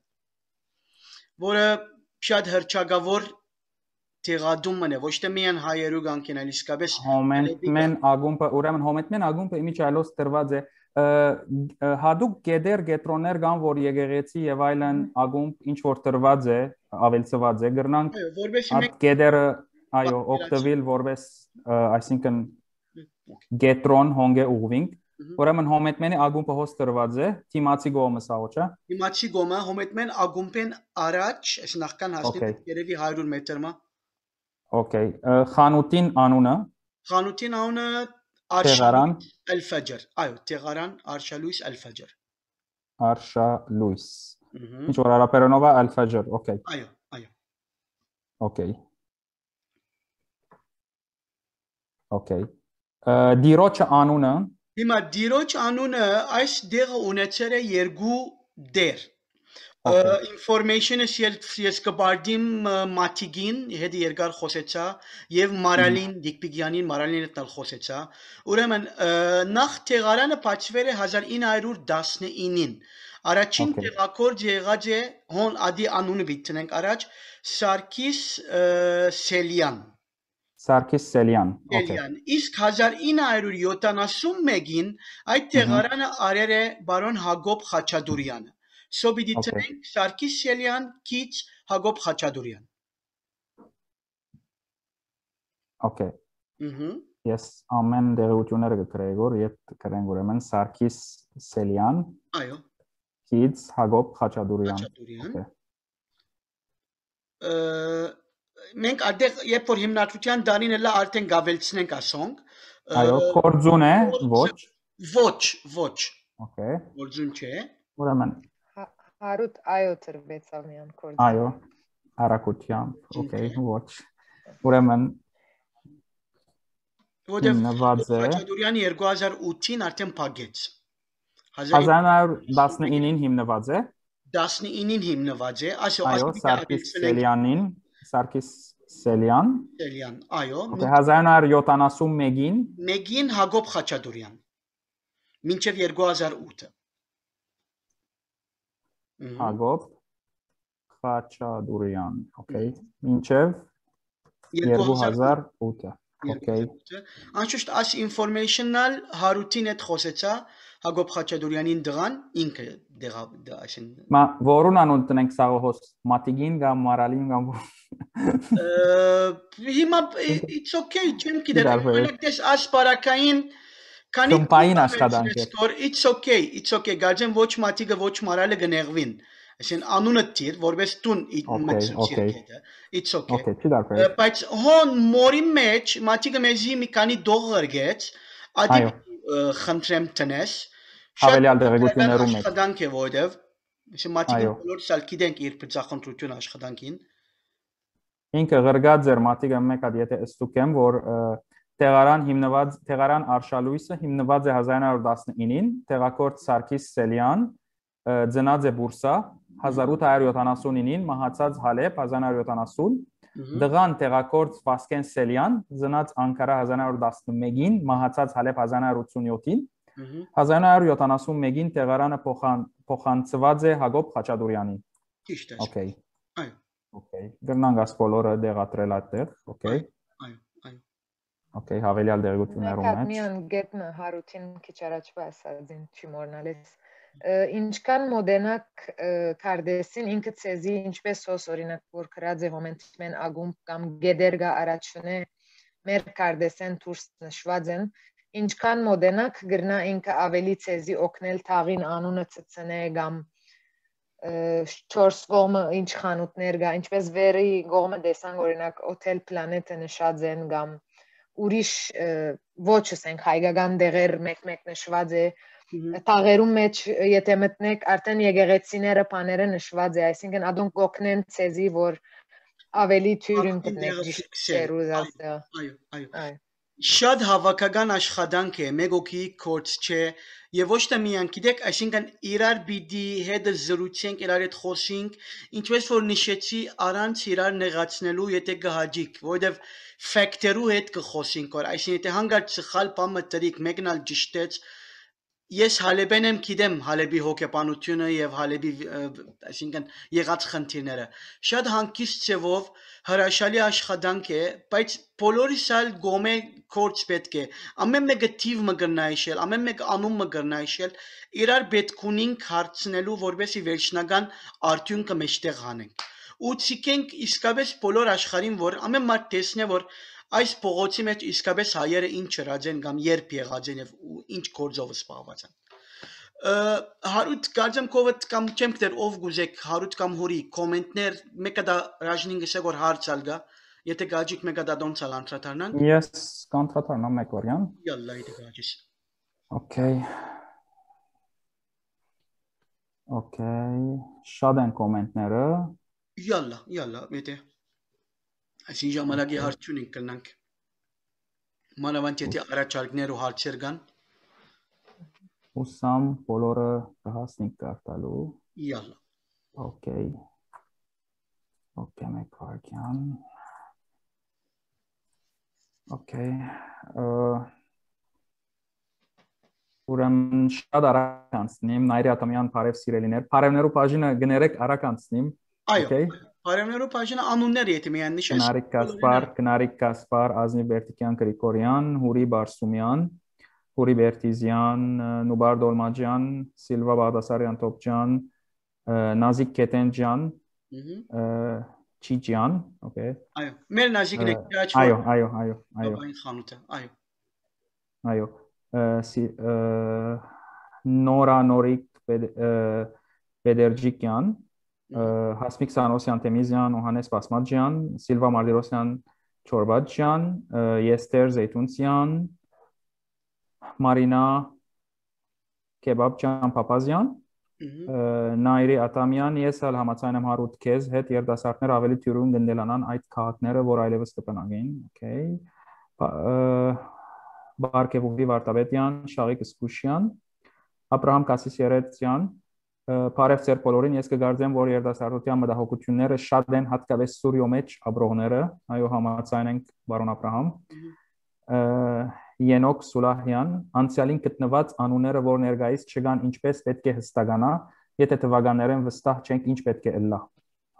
S1: որը շատ հրճագավոր տեղադումն է ոչ թե միայն հայերու
S2: գանկին այլ իսկապես հոմետմեն ագումբը ուրեմն հոմետմեն ագումբը իմիջ այլոց տրված է հadoop գեդեր գետրոներ կան, որ եգեգեցի եւ այլն ագումբ ինչ որ տրված է, ավելցված է, գրնանք այդ գեդերը, այո, օգտվել որպես այսինքն գետրոն հոնգե ուղվինք Ուրեմն հոմետմենի ագումբը հոս տրված է, թիմացի գոմը սա ոչա։
S1: Թիմացի գոմը հոմետմեն ագումբեն առաջ, այս նախքան հասնի երևի 100 մետրը մա։
S2: Okay, խանութին անունը։
S1: Խանութին անունը Թեղարան Ալ-Ֆաջր, այո, Թեղարան Արշալույս Ալ-Ֆաջր։
S2: Արշալույս։ Ինչ որ արաբերենով է Ալ-Ֆաջր, օքեյ։ Այո, այո։ Օքեյ։ Օքեյ։ Դիրոջ անունը
S1: Հիմա դիրոջ անունը այս դեղը ունեցել է երկու դեր information-ը ես ես կբարդիմ մաթիգին հետ երկար խոսեցա եւ մարալին դիկպիգյանին մարալին հետ խոսեցա ուրեմն նախ թեղարանը պատճվել է 1919-ին Առաջին տեղակորդ եղած է հոն ադի անունը գտնենք առաջ Սարգիս Սելյան։
S2: Սարգիս Սելյան։ Սելյան։
S1: Իսկ 1971-ին այդ տեղարանը արել է բարոն Հակոբ Խաչատուրյանը։ Շոբիդի ցենք Շարքիս Շելյան, Քիչ Հակոբ Խաչատուրյան։ Okay։ Ահա։
S2: Ես ամեն դերությունները կգրեի, որ եթե կրենք ուրեմն Սարգիս Սելյան։ Այո։ Քիչ Հակոբ Խաչատուրյան։ Խաչատուրյան։
S1: Ա մենք արդեն երբ որ հիմնադրության դանին էլա արդեն գավելցնենք ասոնք։
S2: Այո, կորձուն է, ոչ։
S1: Ոչ, ոչ։ Okay։ Կորձուն չէ։
S2: Ուրեմն
S3: Հարութ այո ծրվեցավ մի անկորդ։ Այո։
S2: Արակությամբ, օքեյ, ոչ։ Ուրեմն
S1: Որտեվ Խաչատուրյանը 2008-ին արդեն փակեց։
S2: 1919-ին հիմնված է։
S1: 19-ին հիմնված է, այսօ այո, Սարգիս
S2: Սելյանին, Սարգիս Սելյան։
S1: Սելյան, այո։
S2: 1971-ին։
S1: Մեկին Հակոբ Խաչատուրյան։ Մինչև 2008-ը։
S2: Հակոբ Խաչադուրյան, okay, մինչև 2008-ը, okay։
S1: Անշուշտ այս information-ալ Հարութին այդ խոսեցա Հակոբ Խաչադուրյանին դրան ինքը դեղա այսինքն
S2: Մա որուն անուն տնենք սաղոհոս մատիգին կամ մարալին կամ
S1: Հիմա (laughs) it's okay, չեմ գիտեր, բայց դες ասպարակային Քանի կմպային աշխատանք է։ Որ it's okay, it's okay, գաջեն ոչ մատիկը ոչ մարալը գնեղվին։ Այսին անունը դիր, որպես տուն մտցուցի հետը։ It's okay։ Okay, չի դարքա։ Բայց հոն մորի մեջ մատիկը մեզի մի քանի դողեր գեց, ադի խնդրեմ տնես։
S2: Ավելի ալդերեգություններում է։
S1: Աշխատանք է որովհետև Իսկ մատիկը բոլոր սալ գիտենք իր բծախնդրություն աշխատանքին։
S2: Ինքը ղրգա ձեր մատիկը մեկ հատ եթե ստուկեմ, որ Տեղարան հիմնված Տեղարան Արշալույսը հիմնված է 1919-ին, տեղակորտ Սարգիս Սելյան, ծնած է Բուրսա 1879-ին, մահացած Հալեբ 1970, դղան տեղակորտ Վասկեն Սելյան, ծնած Անկարա 1911-ին, մահացած Հալեբ 1987-ին, 1971-ին Տեղարանը փոխան փոխանցված է Հակոբ Խաչատուրյանին։ Ճիշտ է։ Okay։ Այո։ Okay։ Գրնանք աս բոլորը դեղատրել այդտեղ, okay։ Այո։ Okay, հավելյալ դերություններում է։ Միան
S3: գետնը Հարութին քիչ առաջվա ասածին չի մոռնալիս։ Ինչքան մոդենակ կարդեսին ինքը ցեզի ինչպես հոս օրինակ որ քրած է մոմենտմեն ագում կամ գեդերգա առաջունե մեր կարդեսեն դուրս նշված են ինչքան մոդենակ գրնա ինքը ավելի ցեզի օգնել թաղին անունը ցցնե կամ չորս կողմը ինչ խանութներ գա ինչպես վերի կողմը դեսան օրինակ օթել պլանետը նշած են կամ ուրիշ ոչ ասենք հայկական դեղեր մեկ-մեկ նշված է Տաղերում մեջ եթե մտնեք, արդեն եկեղեցիները բաները նշված է, այսինքն ադոնք կօգնեն ցեզի, որ ավելի թյուրին գտնեք դիշերուզաստը։
S1: Այո, այո շատ հավաքական աշխատանք է, մեկ օքի կորց չէ, եւ ոչ թե միայն գիտեք, այսինքն իրար պիտի հետը զրուցենք, իրար հետ խոսենք, ինչպես որ նշեցի, առանց իրար նեղացնելու, եթե գահաջիկ, որովհետեւ ֆակտերու հետ կխոսենք, որ այսինքն եթե հանգար սխալ բամը տրիկ մեկնալ ճշտեց, ես Հալեբեն եմ գիտեմ Հալեբի հոգեբանությունը եւ Հալեբի այսինքն եղած խնդիրները շատ հանկիստ ծևով հրաշալի աշխատանք է բայց բոլորիս այլ գոմե կորց պետք է ամեն մեկը թիվ մը գտնայշել ամեն մեկը անուն մը գտնայշել իրար պետքունին հարցնելու որբեսի վերջնական արդյունքը մեջտեղ հանենք ու ցիկենք իսկապես բոլոր աշխարհին որ ամեն մարդ տեսնե որ այս փողոցի մեջ իսկապես հայերը ինչ եղած են կամ երբ եղած են եւ ինչ գործով զբաղված են հարուտ գարձամկովը կամ չեմ գիտեր ով գուզեք հարուտ կամ հորի կոմենտներ մեկը դա ռաժնինգը շեգոր հարցալ գա եթե գաջիկ մեկը դա դոնցալ անդրադառնան ես
S2: կանտրադառնամ մեկ օրյան
S1: յալլա իդ գաջիս
S2: Okay։ Okay, շատ են կոմենտները։
S1: Յալլա, յալլա, մեթե այսինքն ժամանակի հարցուն ենք կնանք մանավանդ եթե առաջարկներ ու հարցեր կան
S2: ուսամ բոլորը կհասնենք կարտալու իալա օքեյ օքեյ մեկ վարքյան օքեյ ուրեմն շատ արագ անցնեմ նայրի ատամյան բարև սիրելիներ բարևներու բաժինը գներեք արագ անցնեմ այո օքեյ
S1: Haremlerin pajına Anunner yetimi yani nişes. Knarik Kaspar,
S2: Knarik Kaspar, Azni Bertikyan Krikoryan, Huri Barsumyan, Huri Bertizyan, e, Nubar Dolmacyan, Silva Bağdasaryan Topcan, e, Nazik Ketencan, Hı hı. E, Çiğcan, okey. Ayo. Mer Nazik ile ihtiyaç var. Ayo, ayo, ayo. Ayo. Ayo. Ayo. Nora Norik Bedercikyan, Հասմիկ Սանոսյան, Թեմիզյան, Օհանես Պասմաջյան, Սիլվա Մալիրոսյան, Չորբաջյան, Եստեր Զեյթունցյան, Մարինա Կեբաբջյան Փապազյան, Նայրի Ատամյան, ես ալ համացան եմ հարուտ քեզ հետ երդասարտներ ավելի թյուրում գնդելանան այդ քաղաքները, որ այլևս կտնագեին, օքեյ։ Բարգևուի Վարդավետյան, Շաղիկ Սկուշյան, Աբրահամ Կասիսյարեցյան, Բարև ձեր բոլորին։ Ես կգարձեմ, որ երիտասարդության մտահոգությունները շատ են հատկապես Սուրյո մեջ ապրողները, այո, համաձայն ենք բարոն Աբրահամ։ Ենոք Սուլահյան, անցյալին գտնված անունները, որ ներկայիս չգան, ինչպես պետք է հստականա, եթե թվականներեն վստահ չենք ինչ պետք է ըլլա։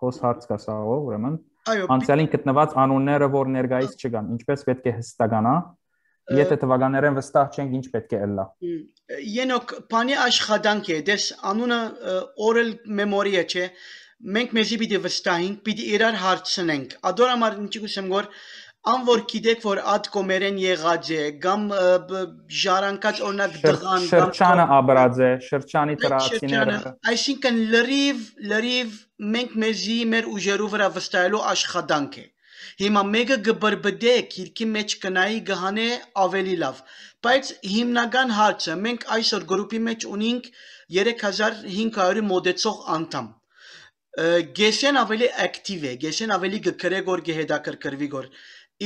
S2: Հոս հարց կա սա, ուրեմն։ Այո, անցյալին գտնված անունները, որ ներկայիս չգան, ինչպես պետք է հստականա, Եթե թվականներեն վստահ չենք ինչ պետք է ելնա։
S1: Ենոք բանի աշխատանք է, դες անունը oral memory չէ։ Մենք մեզի պիտի վստահենք, պիտի իրար հարցնենք։ Ադոր համար ինչի գուսեմ գոր ան որ գիտեք որ ադ կոմերեն եղած է կամ ժարանքած օրնակ դղան կամ շրջանը
S2: աբրաձե շրջանի տրացիները
S1: այսինքն լրիվ լրիվ մենք մեզի մեր ուժերով վրա վստահելու աշխատանք է Հիմա մեկը գբրբդե, քիրքի մեջ կնայի գհանե ավելի լավ։ Բայց հիմնական հարցը մենք այսօր գրուպի մեջ ունենք 3500 մոդեցող անդամ։ Գեսեն ավելի ակտիվ է, գեսեն ավելի գկրե գոր գեհեդակրկրվի գոր։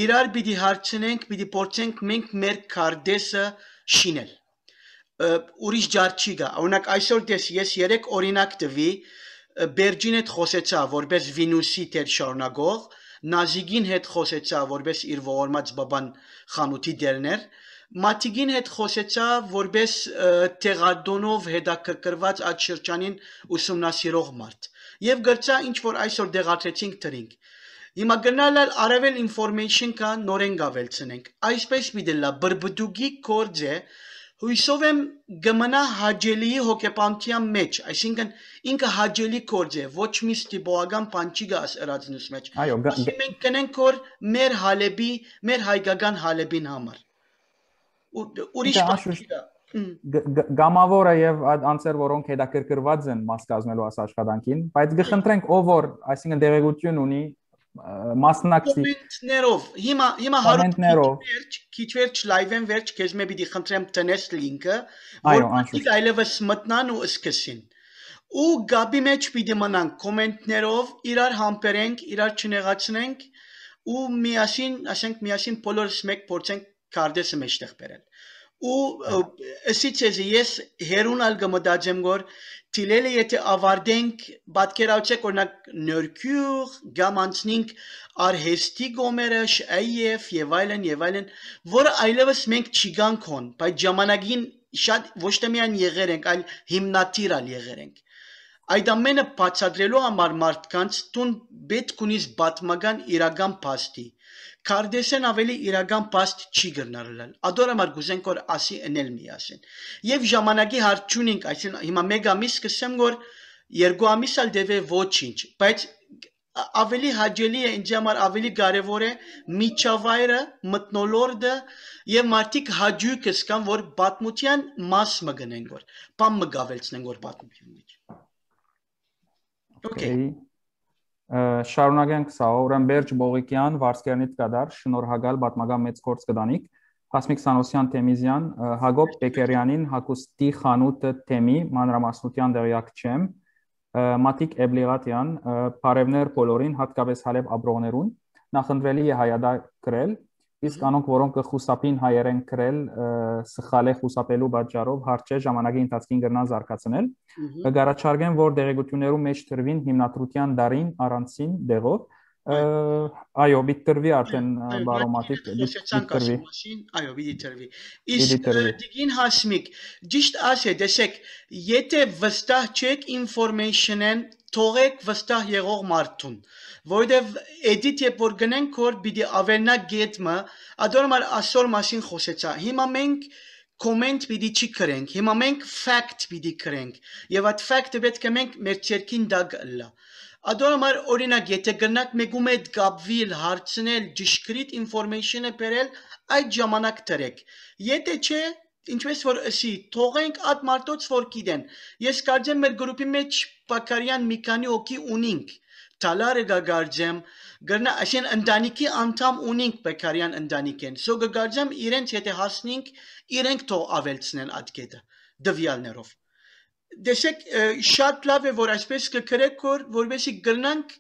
S1: Իրար պիտի հարցնենք, պիտի փորձենք մենք մեր կարդեսը շինել ուրիշ ջար չի գա։ Օրինակ այսօր դες ես 3 օրինակ տվի Բերջին հետ խոսեցա, որպես Վինուսի տեր շարունակող, Նաժիգին հետ խոշեցա, որպես իր ողորմած բաբան խանութի դերներ, Մատիգին հետ խոսեցա որպես տեղադոնով հետաքրքրված այդ շրջանին ուսումնասիրող մարդ եւ գրծա ինչ որ այսօր դեղացեցինք դրինք Հիմա գնալ էլ արևել ինֆորմեյշն կա նորեն գավելցնենք։ Այսպես մի դելա բրբդուգի կորձե հույսով եմ գմնա հաջելիի հոգեբանության մեջ, այսինքն ինքը հաջելի կորձ է, ոչ մի ստիպողական բան չի գաս ըրացնուց մեջ։
S2: Այո, մենք
S1: կնենք որ մեր հալեբի, մեր հայկական հալեբին համար։
S2: Ուրիշ գամավորը եւ անձեր, որոնք հետաքրքրված են մաս կազմելու աս աշխատանքին, բայց գխնդրենք ով որ, այսինքն դերեկություն ունի մասնակցի
S1: կոմենտներով հիմա հիմա 100 վերջ քիչ վերջ լայվեն վերջ քեզ մե պիտի խնդրեմ տնես լինքը որ դիք այլևս մտնան ու սկսին ու գաբի մեջ պիտի մնան կոմենտներով իրար համբերենք իրար չնեղացնենք ու միասին ասենք միասին բոլորս մեկ փորձենք կարդեսը մեջտեղ բերել ու ասից ես ես հերունալ գմդաջեմ գոր թիլելը եթե ավարտենք պատկերացեք օրինակ նորքյուղ գամանցնինք արհեստի գոմերաշ այև եւ այլն եւ այլն որը այլևս մենք չգանք հոն բայց ժամանակին շատ ոչ թե միայն եղեր ենք այլ հիմնատիրալ եղեր ենք Այդ ամենը բացատրելու համար մարդկանց տուն պետք ունի զբատմական իրական փաստի։ Քարդեսեն ավելի իրական պաստ չի գրնարել։ Ադորա Մարգուզեն կոր ասի էնել միասին։ Եվ ժամանակի հարց չունենք, այսինքն հիմա մեկ ամիս կսեմ որ երկու ամիս էլ դեվե ոչինչ, բայց ավելի հաջելի է ինձ համար ավելի կարևոր է միջավայրը, մտնոլորդը եւ մարդիկ հաջույք սկան որ պատմության մաս մգնեն որ, բամ մգավելցնեն որ պատմության մեջ։
S2: Okay. okay շարունակենք սա, ուրեմն Բերջ Բողիկյան, Վարսկերնից Կադար, շնորհակալ պատմական մեծ գործ կդանիք։ Հասմիկ Սանոսյան Թեմիզյան, Հակոբ Պեկերյանին Հակոստի խանութը թեմի մանրամասնության դերյակ չեմ։ Մատիկ Էբլիգատյան, Փարևներ բոլորին, հատկապես Հալեբ Աբրողներուն, նախնդրելի է հայադա գրել Իսկ անոնք, որոնք խուսափին հայերեն գրել, սխալ է խուսափելու պատճառով հարճե ժամանակի ընթացքին գտնան զարգացնել, կգարաչարգեն, որ դերեկություններու մեջ դրվին հիմնադրության դարին առանցին դեղով, այո, բիտրվի արդեն բարոմատիկ բիտրվի։
S1: Այո, բիտրվի։ Իսկ դիգին հասմիկ, ճիշտ ասե, դեսեք, եթե վստահ չեք information-ն, թողեք վստահ եղող մարդուն, որովհետև edit երբ որ գնենք որ պիտի ավելնա get-ը, ադորմար ասոր մասին խոսեցա։ Հիմա մենք comment պիտի չի կրենք։ Հիմա մենք fact պիտի կրենք։ Եվ այդ fact-ը պետք է մենք մեր ցերքին դակ լա։ Ադորամար օրինակ, եթե գնաք մեկում հետ գապվիլ, հարցնել, ճշգրիտ ինֆորմեյշնը բերել, այդ ժամանակ դրեք։ Եթե չէ, ինչպես որ ասի, թողենք այդ մարդոց, որ գիտեն։ Ես կարծեմ մեր գրուպի մեջ Բակարյան մի քանի օքի ունինք։ Թալարը գարգարձեմ, գրնա ասեն ընտանիքի անդամ ունինք Բակարյան ընտանիքեն։ Սո գարգարձեմ իրենց եթե հասնենք, իրենք թող ավելցնեն այդ կետը դվյալներով դեսեք շատ լավ է որ այսպես կգրեք որ որովհետեւ գտնանք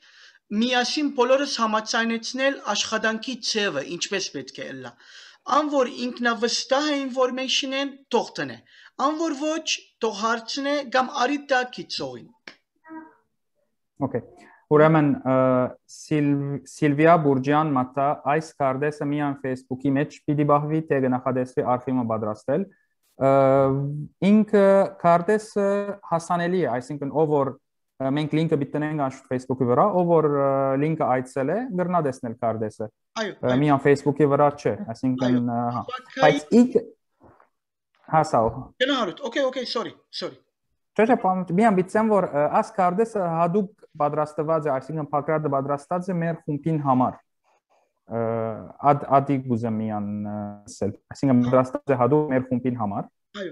S1: միասին բոլորս համացանեցնել աշխատանքի ցևը ինչպես պետք է լա ան որ ինքնավստահ information-ն թողտնե ան որ ոչ թող հարցնե կամ արիտա կիցոին
S2: Okay Ուրեմն Սիլվիա Բուրջյան մատա այս կարդեսը միան Facebook-ի մեջ պիտի բախվի թե գնահատեսվի արխիվը պատրաստել ինքը քարտեսը հասանելի է, այսինքն ով որ մենք լինքը գտնենք անշուտ Facebook-ի վրա, ով որ լինքը այցել է, գրնա դեսնել կարդեսը։ Այո։ Միան Facebook-ի վրա չէ, այսինքն հա։ Բայց ինք հասավ։
S1: Գնահարուտ, okay, okay, sorry,
S2: sorry։ Չէ, բան, մի ամբիցիան որ աս կարդեսը հadoop պատրաստված է, այսինքն փակրադը պատրաստած է մեր խումբին համար։ Ադի Գուզամյանն ասել։ Այսինքն դրաստած է հadoop մեր խումբին համար։
S1: Այո։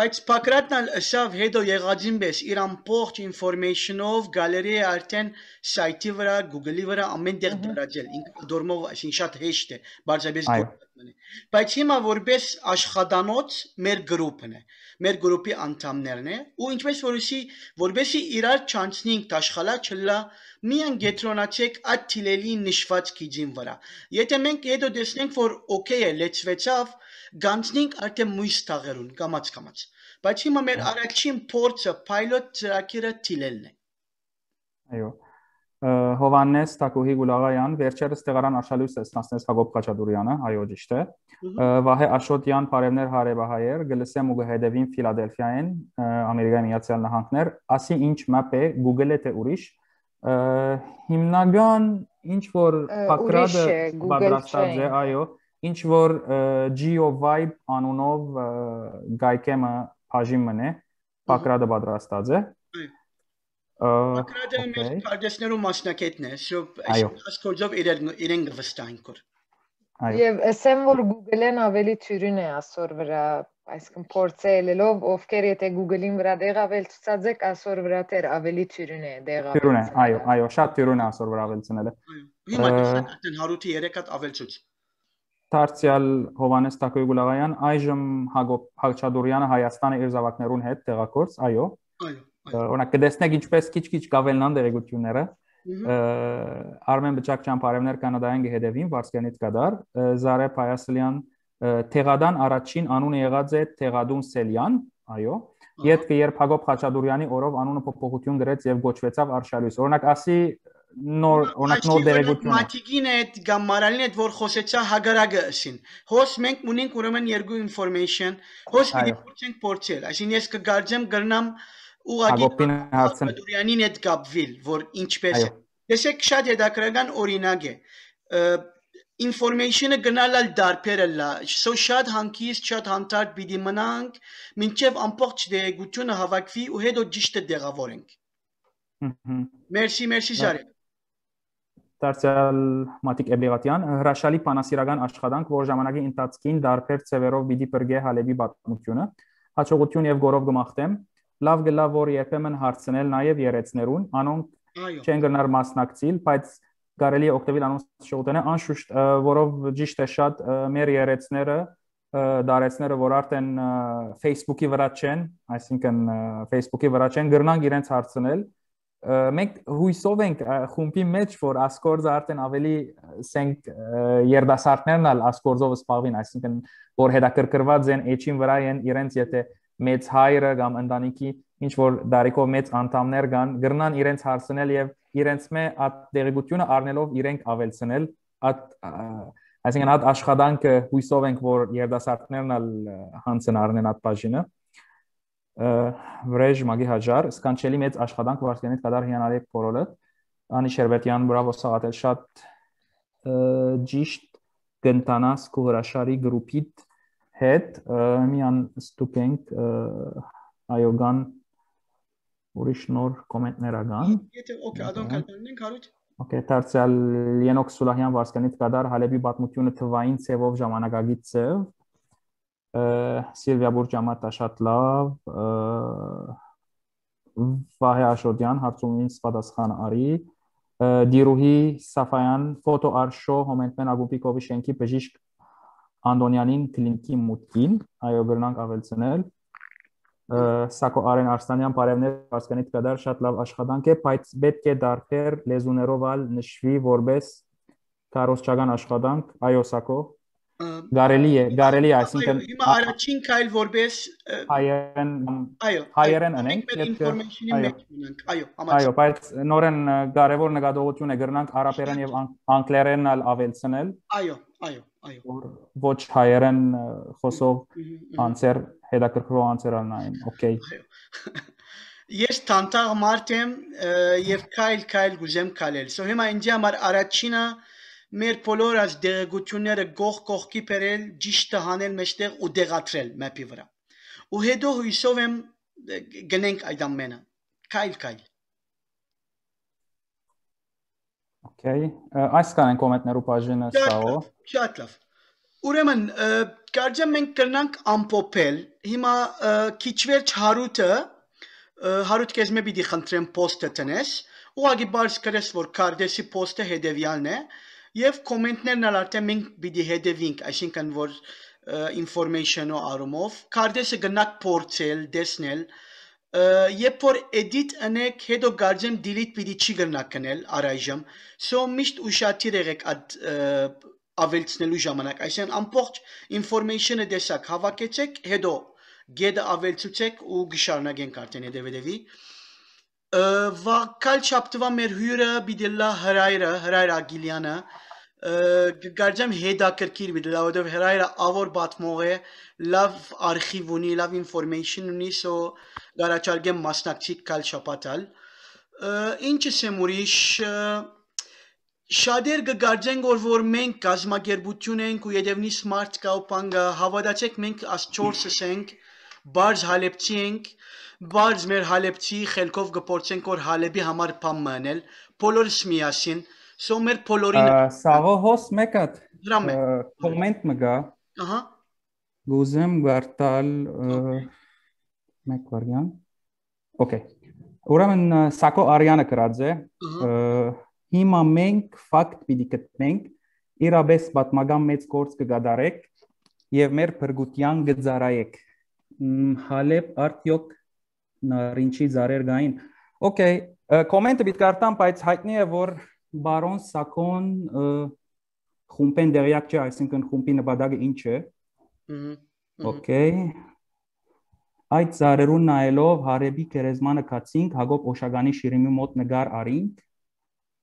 S1: Բայց Պակրատն շավ հետո եղածին պես իր ամբողջ information-ով գալերեի արդեն սայթի վրա, Google-ի վրա ամեն տեղ դրաձել։ Ինքը դորմով, այսինքն շատ հեշտ է, բարձրապես մնի։ Բայց հիմա որպես աշխատանոց մեր գրուպն է, մեր գրուպի անդամներն է, ու ինչպես որսի, որբեսի իրար չանցնենք աշխալա չլա, միան գետրոնացեք այդ թիլելի նշված քիջին վրա։ Եթե մենք հետո տեսնենք, որ օքեյ է, լեցվեցավ, գանցնենք արդեն մույս թաղերուն, կամաց-կամաց։ Բայց հիմա մեր հա։ առաջին փորձը pilot ծրագիրը թիլելն է։
S2: Այո։ Հովանես Թակուհի Գուլաղայան, վերջերս տեղարան Արշալույս է ստացնես Հակոբ Խաչատուրյանը, այո ճիշտ է։ Վահե Աշոտյան, Փարևներ Հարեբահայեր, գլսեմ ու գհեդևին Ֆիլադելֆիային, Ամերիկայի Միացյալ Նահանգներ, ասի ինչ մապ է, Google-ը թե ուրիշ։ Հիմնական ինչ որ փակրադը պատրաստած է, այո, ինչ որ GeoVibe անունով գայքեմը բաժին մնե, փակրադը պատրաստած է։ Ա Ակրադը մեր
S1: քարտեզներու մասնակետն է, շոփ աշխորձով իրեն իրեն վստահին կոր։
S3: Եվ ասեմ որ Google-ն ավելի ծյուրին է այսօր վրա, այսինքն փորձը ելելով ովքեր եթե Google-ին վրա դեղ ավել ցուցածեք այսօր վրա դեր ավելի ծյուրին է դեղ ավել։ Ծյուրին է,
S2: այո, այո, շատ ծյուրին է այսօր վրա ավել ցնելը։ Հիմա դասական
S1: 100-ի 3 հատ ավել ցույց։
S2: Դարձյալ Հովանես Տակոյգուլաղյան այժմ Հակոբ Հակչադուրյանը Հայաստանը իր զավակներուն հետ տեղակորց, այո։ Այո օրինակ կտեսնեք ինչպես քիչ-քիչ գավելնան դերեգությունները Արմեն Բճակչյան Փարեմներ Կանադայեն գեհեդևին Վարսկյանից գադար Զարե Փայասլյան Թեղադան առաջին անունը եղած է Թեղադուն Սելյան այո Ետ կերփագոբ Խաչադուրյանի օրով անունը փոփոխություն գրեց եւ գոչվեցավ Արշալույս օրինակ ասի նոր օրինակ նոր դերեկություն
S1: մաթիկին այդ գամարալին այդ որ խոսեցա հագարագը ըսին հոս մենք ունենք ուրեմն երկու information հոս մենք փորձենք փորձել այսին ես կգարձեմ գրնամ ուղղակի Պետուրյանին հետ կապվել, որ ինչպես է։ Տեսեք, շատ հետաքրական օրինակ է information-ը գնալը դարբերը լա, so շատ հանկիստ, շատ հանդարտ պիտի մնանք, մինչև ամբողջ դեղությունը հավաքվի ու հետո ճիշտը դեղավորենք։ Մերսի, մերսի Շարի։
S2: Դարձյալ Մատիկ Էբլիգատյան, հրաշալի փանասիրական աշխատանք, որ ժամանակի ընթացքին դարբեր ծևերով պիտի բրգե Հալեբի պատմությունը։ Հաջողություն եւ գորով գմախտեմ լավ գլա որ երբեմն հարցնել նաև երեցներուն, անոնք չեն գնար մասնակցիլ, բայց կարելի է օգտվել անոնց շոուտենը, անշուշտ որով ճիշտ է շատ մեր երեցները դարեցները, որ արդեն Facebook-ի վրա չեն, այսինքն Facebook-ի վրա չեն գրնանք իրենց հարցնել, մենք հույսով ենք խումբի մեջ, որ ասկորձը արդեն ավելի սենք երդասարտներն ալ ասկորձով սպաղվին, այսինքն որ հետաքրքրված են էջին վրա են իրենց եթե մեծ հայրը կամ ընտանիքի ինչ որ դարիքով մեծ անդամներ կան, գրնան իրենց հարցնել եւ իրենց մե այդ դերեկությունը առնելով իրենք ավելցնել այդ այսինքն այդ աշխատանքը հույսով ենք որ երդասարտներն ալ հանցն առնեն այդ բաժինը վրեժ մագի հաջար սկանչելի մեծ աշխատանք վարսկենից կդար հիանալի փորոլը անի շերբետյան բրավո սաղաթել շատ ճիշտ գտնանաս կուհրաշարի գրուպիտ հետ մի անստուկենք այոգան ուրիշ նոր կոմենտներ ագան։
S1: Եթե օքեյ, ադոն կալնենք հարուտ։
S2: Okay, Տարցիալ Լենոք Սուլահյան վարսկանից կդար Հալեբի պատմությունը թվային ցևով ժամանակագից ցև։ Սիլվիա Բուրջամատա շատ լավ։ Վահե Աշոտյան հարցումից պատասխան արի։ Դիրուհի Սաֆայան ֆոտոարշո հոմենտմեն Ագուպիկովի շենքի բժիշկ Անդոնյանին կլինիկի մուտքին, այո, գրնանք ավելցնել։ Սակո Արեն Արստանյան բարևներ հասկանի դկադար շատ լավ աշխատանք է, բայց պետք է դարձեր լեզուներով ալ նշվի որպես կարոսչական աշխատանք, այո, Սակո։ Գարելի է, գարելի է, այսինքն հիմա առաջին
S1: քայլ որպես
S2: հայերեն այո, հայերեն անենք եւ information-ի մեջ ունենք, այո, համաձայն։ Այո, բայց նորեն կարևոր նկատողություն է գրնանք արաբերեն եւ անգլերենն ալ ավելցնել։ Այո, այո որ ոչ հայերեն խոսող անցեր հետաքրքրող անցեր անային օքեյ
S1: (laughs) Ես տանտաղ մարդ եմ եւ քայլ քայլ գուզեմ քայլել։ Սա հիմա ինձ համար առաջինը մեր բոլոր այս դեղեցությունները գող կողքի բերել, ճիշտը հանել մեջտեղ ու դեղատրել մապի վրա։ Ու հետո հույսով եմ գնենք այդ ամենը։ Քայլ քայլ։
S2: Okay, այս կան են կոմենտներու բաժինը սա ու
S1: Շատ լավ։ Ուրեմն, կարծեմ մենք կրնանք ամփոփել։ Հիմա քիչվերջ հարուտը հարուտ քեզ մե պիտի խնդրեմ post-ը տնես։ Ուղղակի բարձ գրես, որ կարդեսի post-ը հետևյալն է եւ կոմենտներն ալ արդեն մենք պիտի հետևինք, այսինքն որ information-ը արումով կարդեսը գնաք փորձել, դեսնել, երբ որ edit անեք, հետո գարձեմ delete պիտի չի գնա կնել առայժմ։ So միշտ ուշադիր եղեք այդ ավելցնելու ժամանակ, այսինքն ամբողջ information-ը դեսակ հավաքեցեք, հետո գեդը ավելցուցեք ու գշարնագենք արդեն հետևեդևի։ Վակալ չապտվա մեր հյուրը բիդելլա հրայրը, հրայր Ագիլյանը, գարձեմ հետաքրքիր բիդելլա, որովհետև հրայրըավոր բաթմող է, լավ արխիվ ունի, լավ information ունի, so գարաչարգեմ մասնակցիկ կալ շապատալ։ Ինչ ասեմ ուրիշ Շատեր կգարձեն, որ որ մենք կազմակերպություն ենք ու երևնիս մարդ կա ու պանգա, հավատացեք մենք աստչորսս ենք, բարձ հալեպցի ենք, բարձ մեր հալեպցի խելքով կպործենք, որ հալեպի համար պամ մանել, պոլորս միասին, սո մեր պոլորին...
S2: Սաղո հոս մեկատ, կոմենտ մգա, գուզեմ գարտալ մեկ վարյան, ուրեմն Սակո արյանը կրած է, Հիմա մենք ֆակտ պիտի գտնենք, իրապես պատմական մեծ գործ կգադարեք եւ մեր բրգության գծարայեք։ Հալեբ արդյոք նարինչի զարեր գային։ Okay, կոմենտը պիտի կարտամ, բայց հայտնի է որ բարոն Սակոն խումբեն դերյակ չէ, այսինքն խումբի նպատակը ինչ է։ Okay։ Այդ զարերուն նայելով հարեբի գերեզմանը կացինք Հակոբ Օշագանի շիրիմի մոտ նկար արինք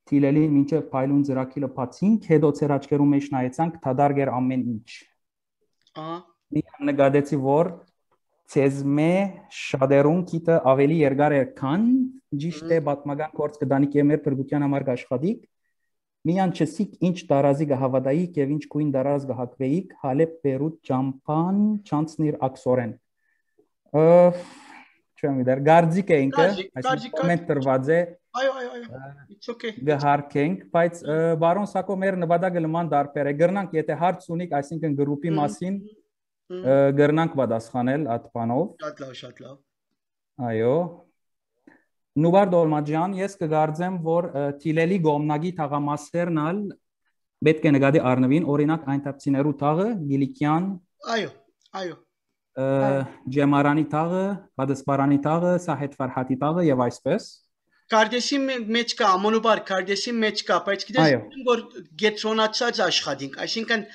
S2: թիլելի մինչև փայլուն ծրակիլը փացինք, հետո ծեր աչքերու մեջ նայեցանք, թադարգ էր ամեն ինչ։ Ահա։ Մի նկատեցի, որ ցեզմե շադերուն կիտը ավելի երկար էր քան ճիշտ է պատմական կորց կդանի կեմեր բրգության համար աշխատիկ։ Միան չսիկ ինչ տարազի գահավադայի եւ ինչ քույն դարազ գահակվեիկ, հալե Պերու ճամփան չանցնիր աքսորեն։ Ըհ չեմ գիտեր, Գարձիկ է ինքը, այսինքն կոմենտ տրված է։
S1: Այո, այո, այո։ It's okay։
S2: Գհարքենք, բայց բարոն Սակո մեր նպատակը նման դարբեր է։ Գրնանք, եթե հարց ունիք, այսինքն գրուպի մասին գրնանք պատասխանել այդ բանով։
S1: Շատ լավ, շատ լավ։
S2: Այո։ Նուբար Դոլմաջյան, ես կգարձեմ, որ Թիլելի գոմնագի թաղամասերնալ պետք է նկատի առնվին, օրինակ այն տապցիներու թաղը, Գիլիկյան։
S1: Այո, այո
S2: ջեմարանի տաղը, բադսպարանի տաղը, Սահեդ Ֆարհատի տաղը եւ այսպես։
S1: Կարդեսի մեջ կա, մոնոբար կարդեսի մեջ կա, բայց գիտես որ գետրոնացած աշխատենք, այսինքն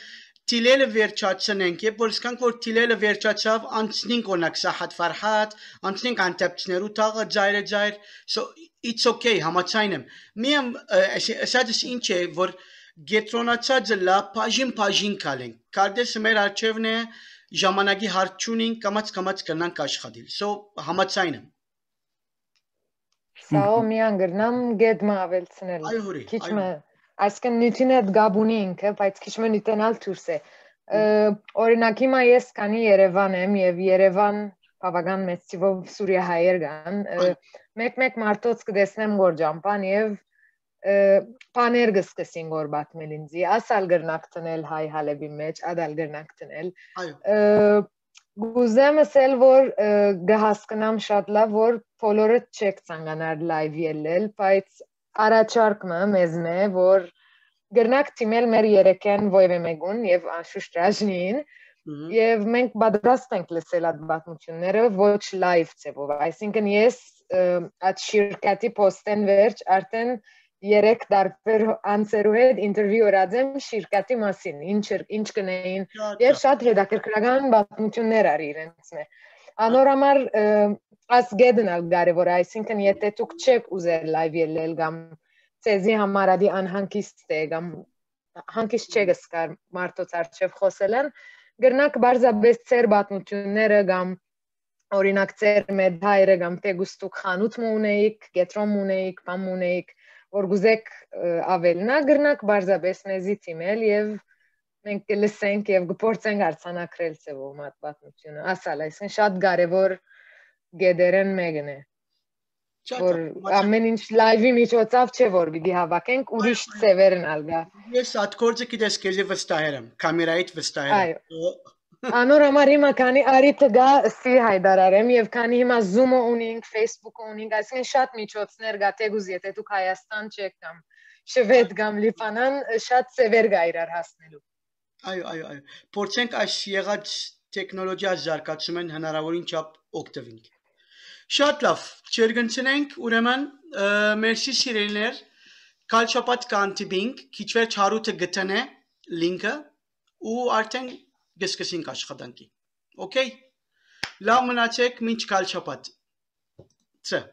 S1: Տիլելը վերջացնենք, երբ որ սկանք որ տիլելը վերջացավ, անցնենք օնակ Սահեդ Ֆարհատ, անցնենք Անտեպչներու տաղը ջայրը ջայր, so it's okay, համաձայն եմ։ Միամ ասած ինչ է, որ գետրոնացածը լա բաժին բաժին կալենք։ Կարդեսը մեր արժևն է, ժամանակի հարց չունին, կամաց-կամաց կնանք աշխատիլ։ Սո համաձայն եմ։
S3: Սա միան գրնամ գեդմա ավելցնել։ Քիչմը, այսինքն նյութին այդ գաբունի ինքը, բայց քիչմը նյութենալ դուրս է։ Օրինակ հիմա ես քանի Երևան եմ եւ Երևան բավական մեծ ծիվով սուրիա հայեր կան։ Մեկ-մեկ մարտոց կդեսնեմ Գորջամփան եւ բաներ գսկսին գոր բատմել ինձի ասալ գրնակ տնել հայ հալեբի մեջ ադալ գրնակ տնել այո գուզեմ ասել որ գահասկնամ շատ լավ որ բոլորը չեք ցանկանար լայվ ելել բայց առաջարկը մեզն է որ գրնակ թիմել մեր երեկեն ովևէ մեգուն եւ անշուշտ ռաժնին Եվ մենք պատրաստ ենք լսել այդ բացությունները ոչ լայվ ձևով։ Այսինքն ես այդ շիրկատի post-ն վերջ արդեն երեք տարբեր անձերու հետ ինտերվյու արածեմ շիրկատի մասին, ինչ ինչ կնեին եւ շատ հետաքրքրական բացություններ արի իրենց մե։ Անոր համար աս գետնալ կարևոր, այսինքն եթե դուք չեք ուզել լայվ ելել կամ ցեզի համար ադի անհանգիստ է կամ հանգիստ չեք սկար մարտոց արչեվ խոսել են, գրնակ բարձաբես ծեր բացությունները կամ օրինակ ծեր մեդայրը կամ թե գուստուք խանութ մունեիք, կետրոմ մունեիք, պամ մունեիք որ գուզեք ավելնա գրնակ բարձաբես մեզի թիմել եւ մենք կլսենք եւ գործենք արցանակրել ծեվով մատպատմությունը ասալ այսին շատ կարեւոր գեդերեն մեկն է որ ամեն ինչ լայվի միջոցով չէ որ պիտի հավաքենք ուրիշ ծևերն ալգա
S1: ես այդ գործը գիտես քեզ վստահ եմ կամերայիդ վստահ եմ
S3: Անոր համար հիմա քանի արիտը գա սի հայտարարեմ եւ քանի հիմա Zoom-ը ունենք, Facebook-ը ունենք, այսինքն շատ միջոցներ գա, թեգուզ եթե դուք Հայաստան չեք կամ Շվեդ կամ Լիբանան, շատ ծևեր գա իրար հասնելու։
S1: Այո, այո, այո։ Փորձենք այս եղած տեխնոլոգիա զարգացումն հնարավորին չափ օգտվենք։ Շատ լավ, չերգնցնենք, ուրեմն մերսի սիրելիներ, կալչապատ կանտիբինգ, քիչվեր չարուտը գտնե, լինքը ու արդեն գսկսինք աշխատանքի։ Okay։ Լավ մնացեք, ոչ կալ շփատ։ Ց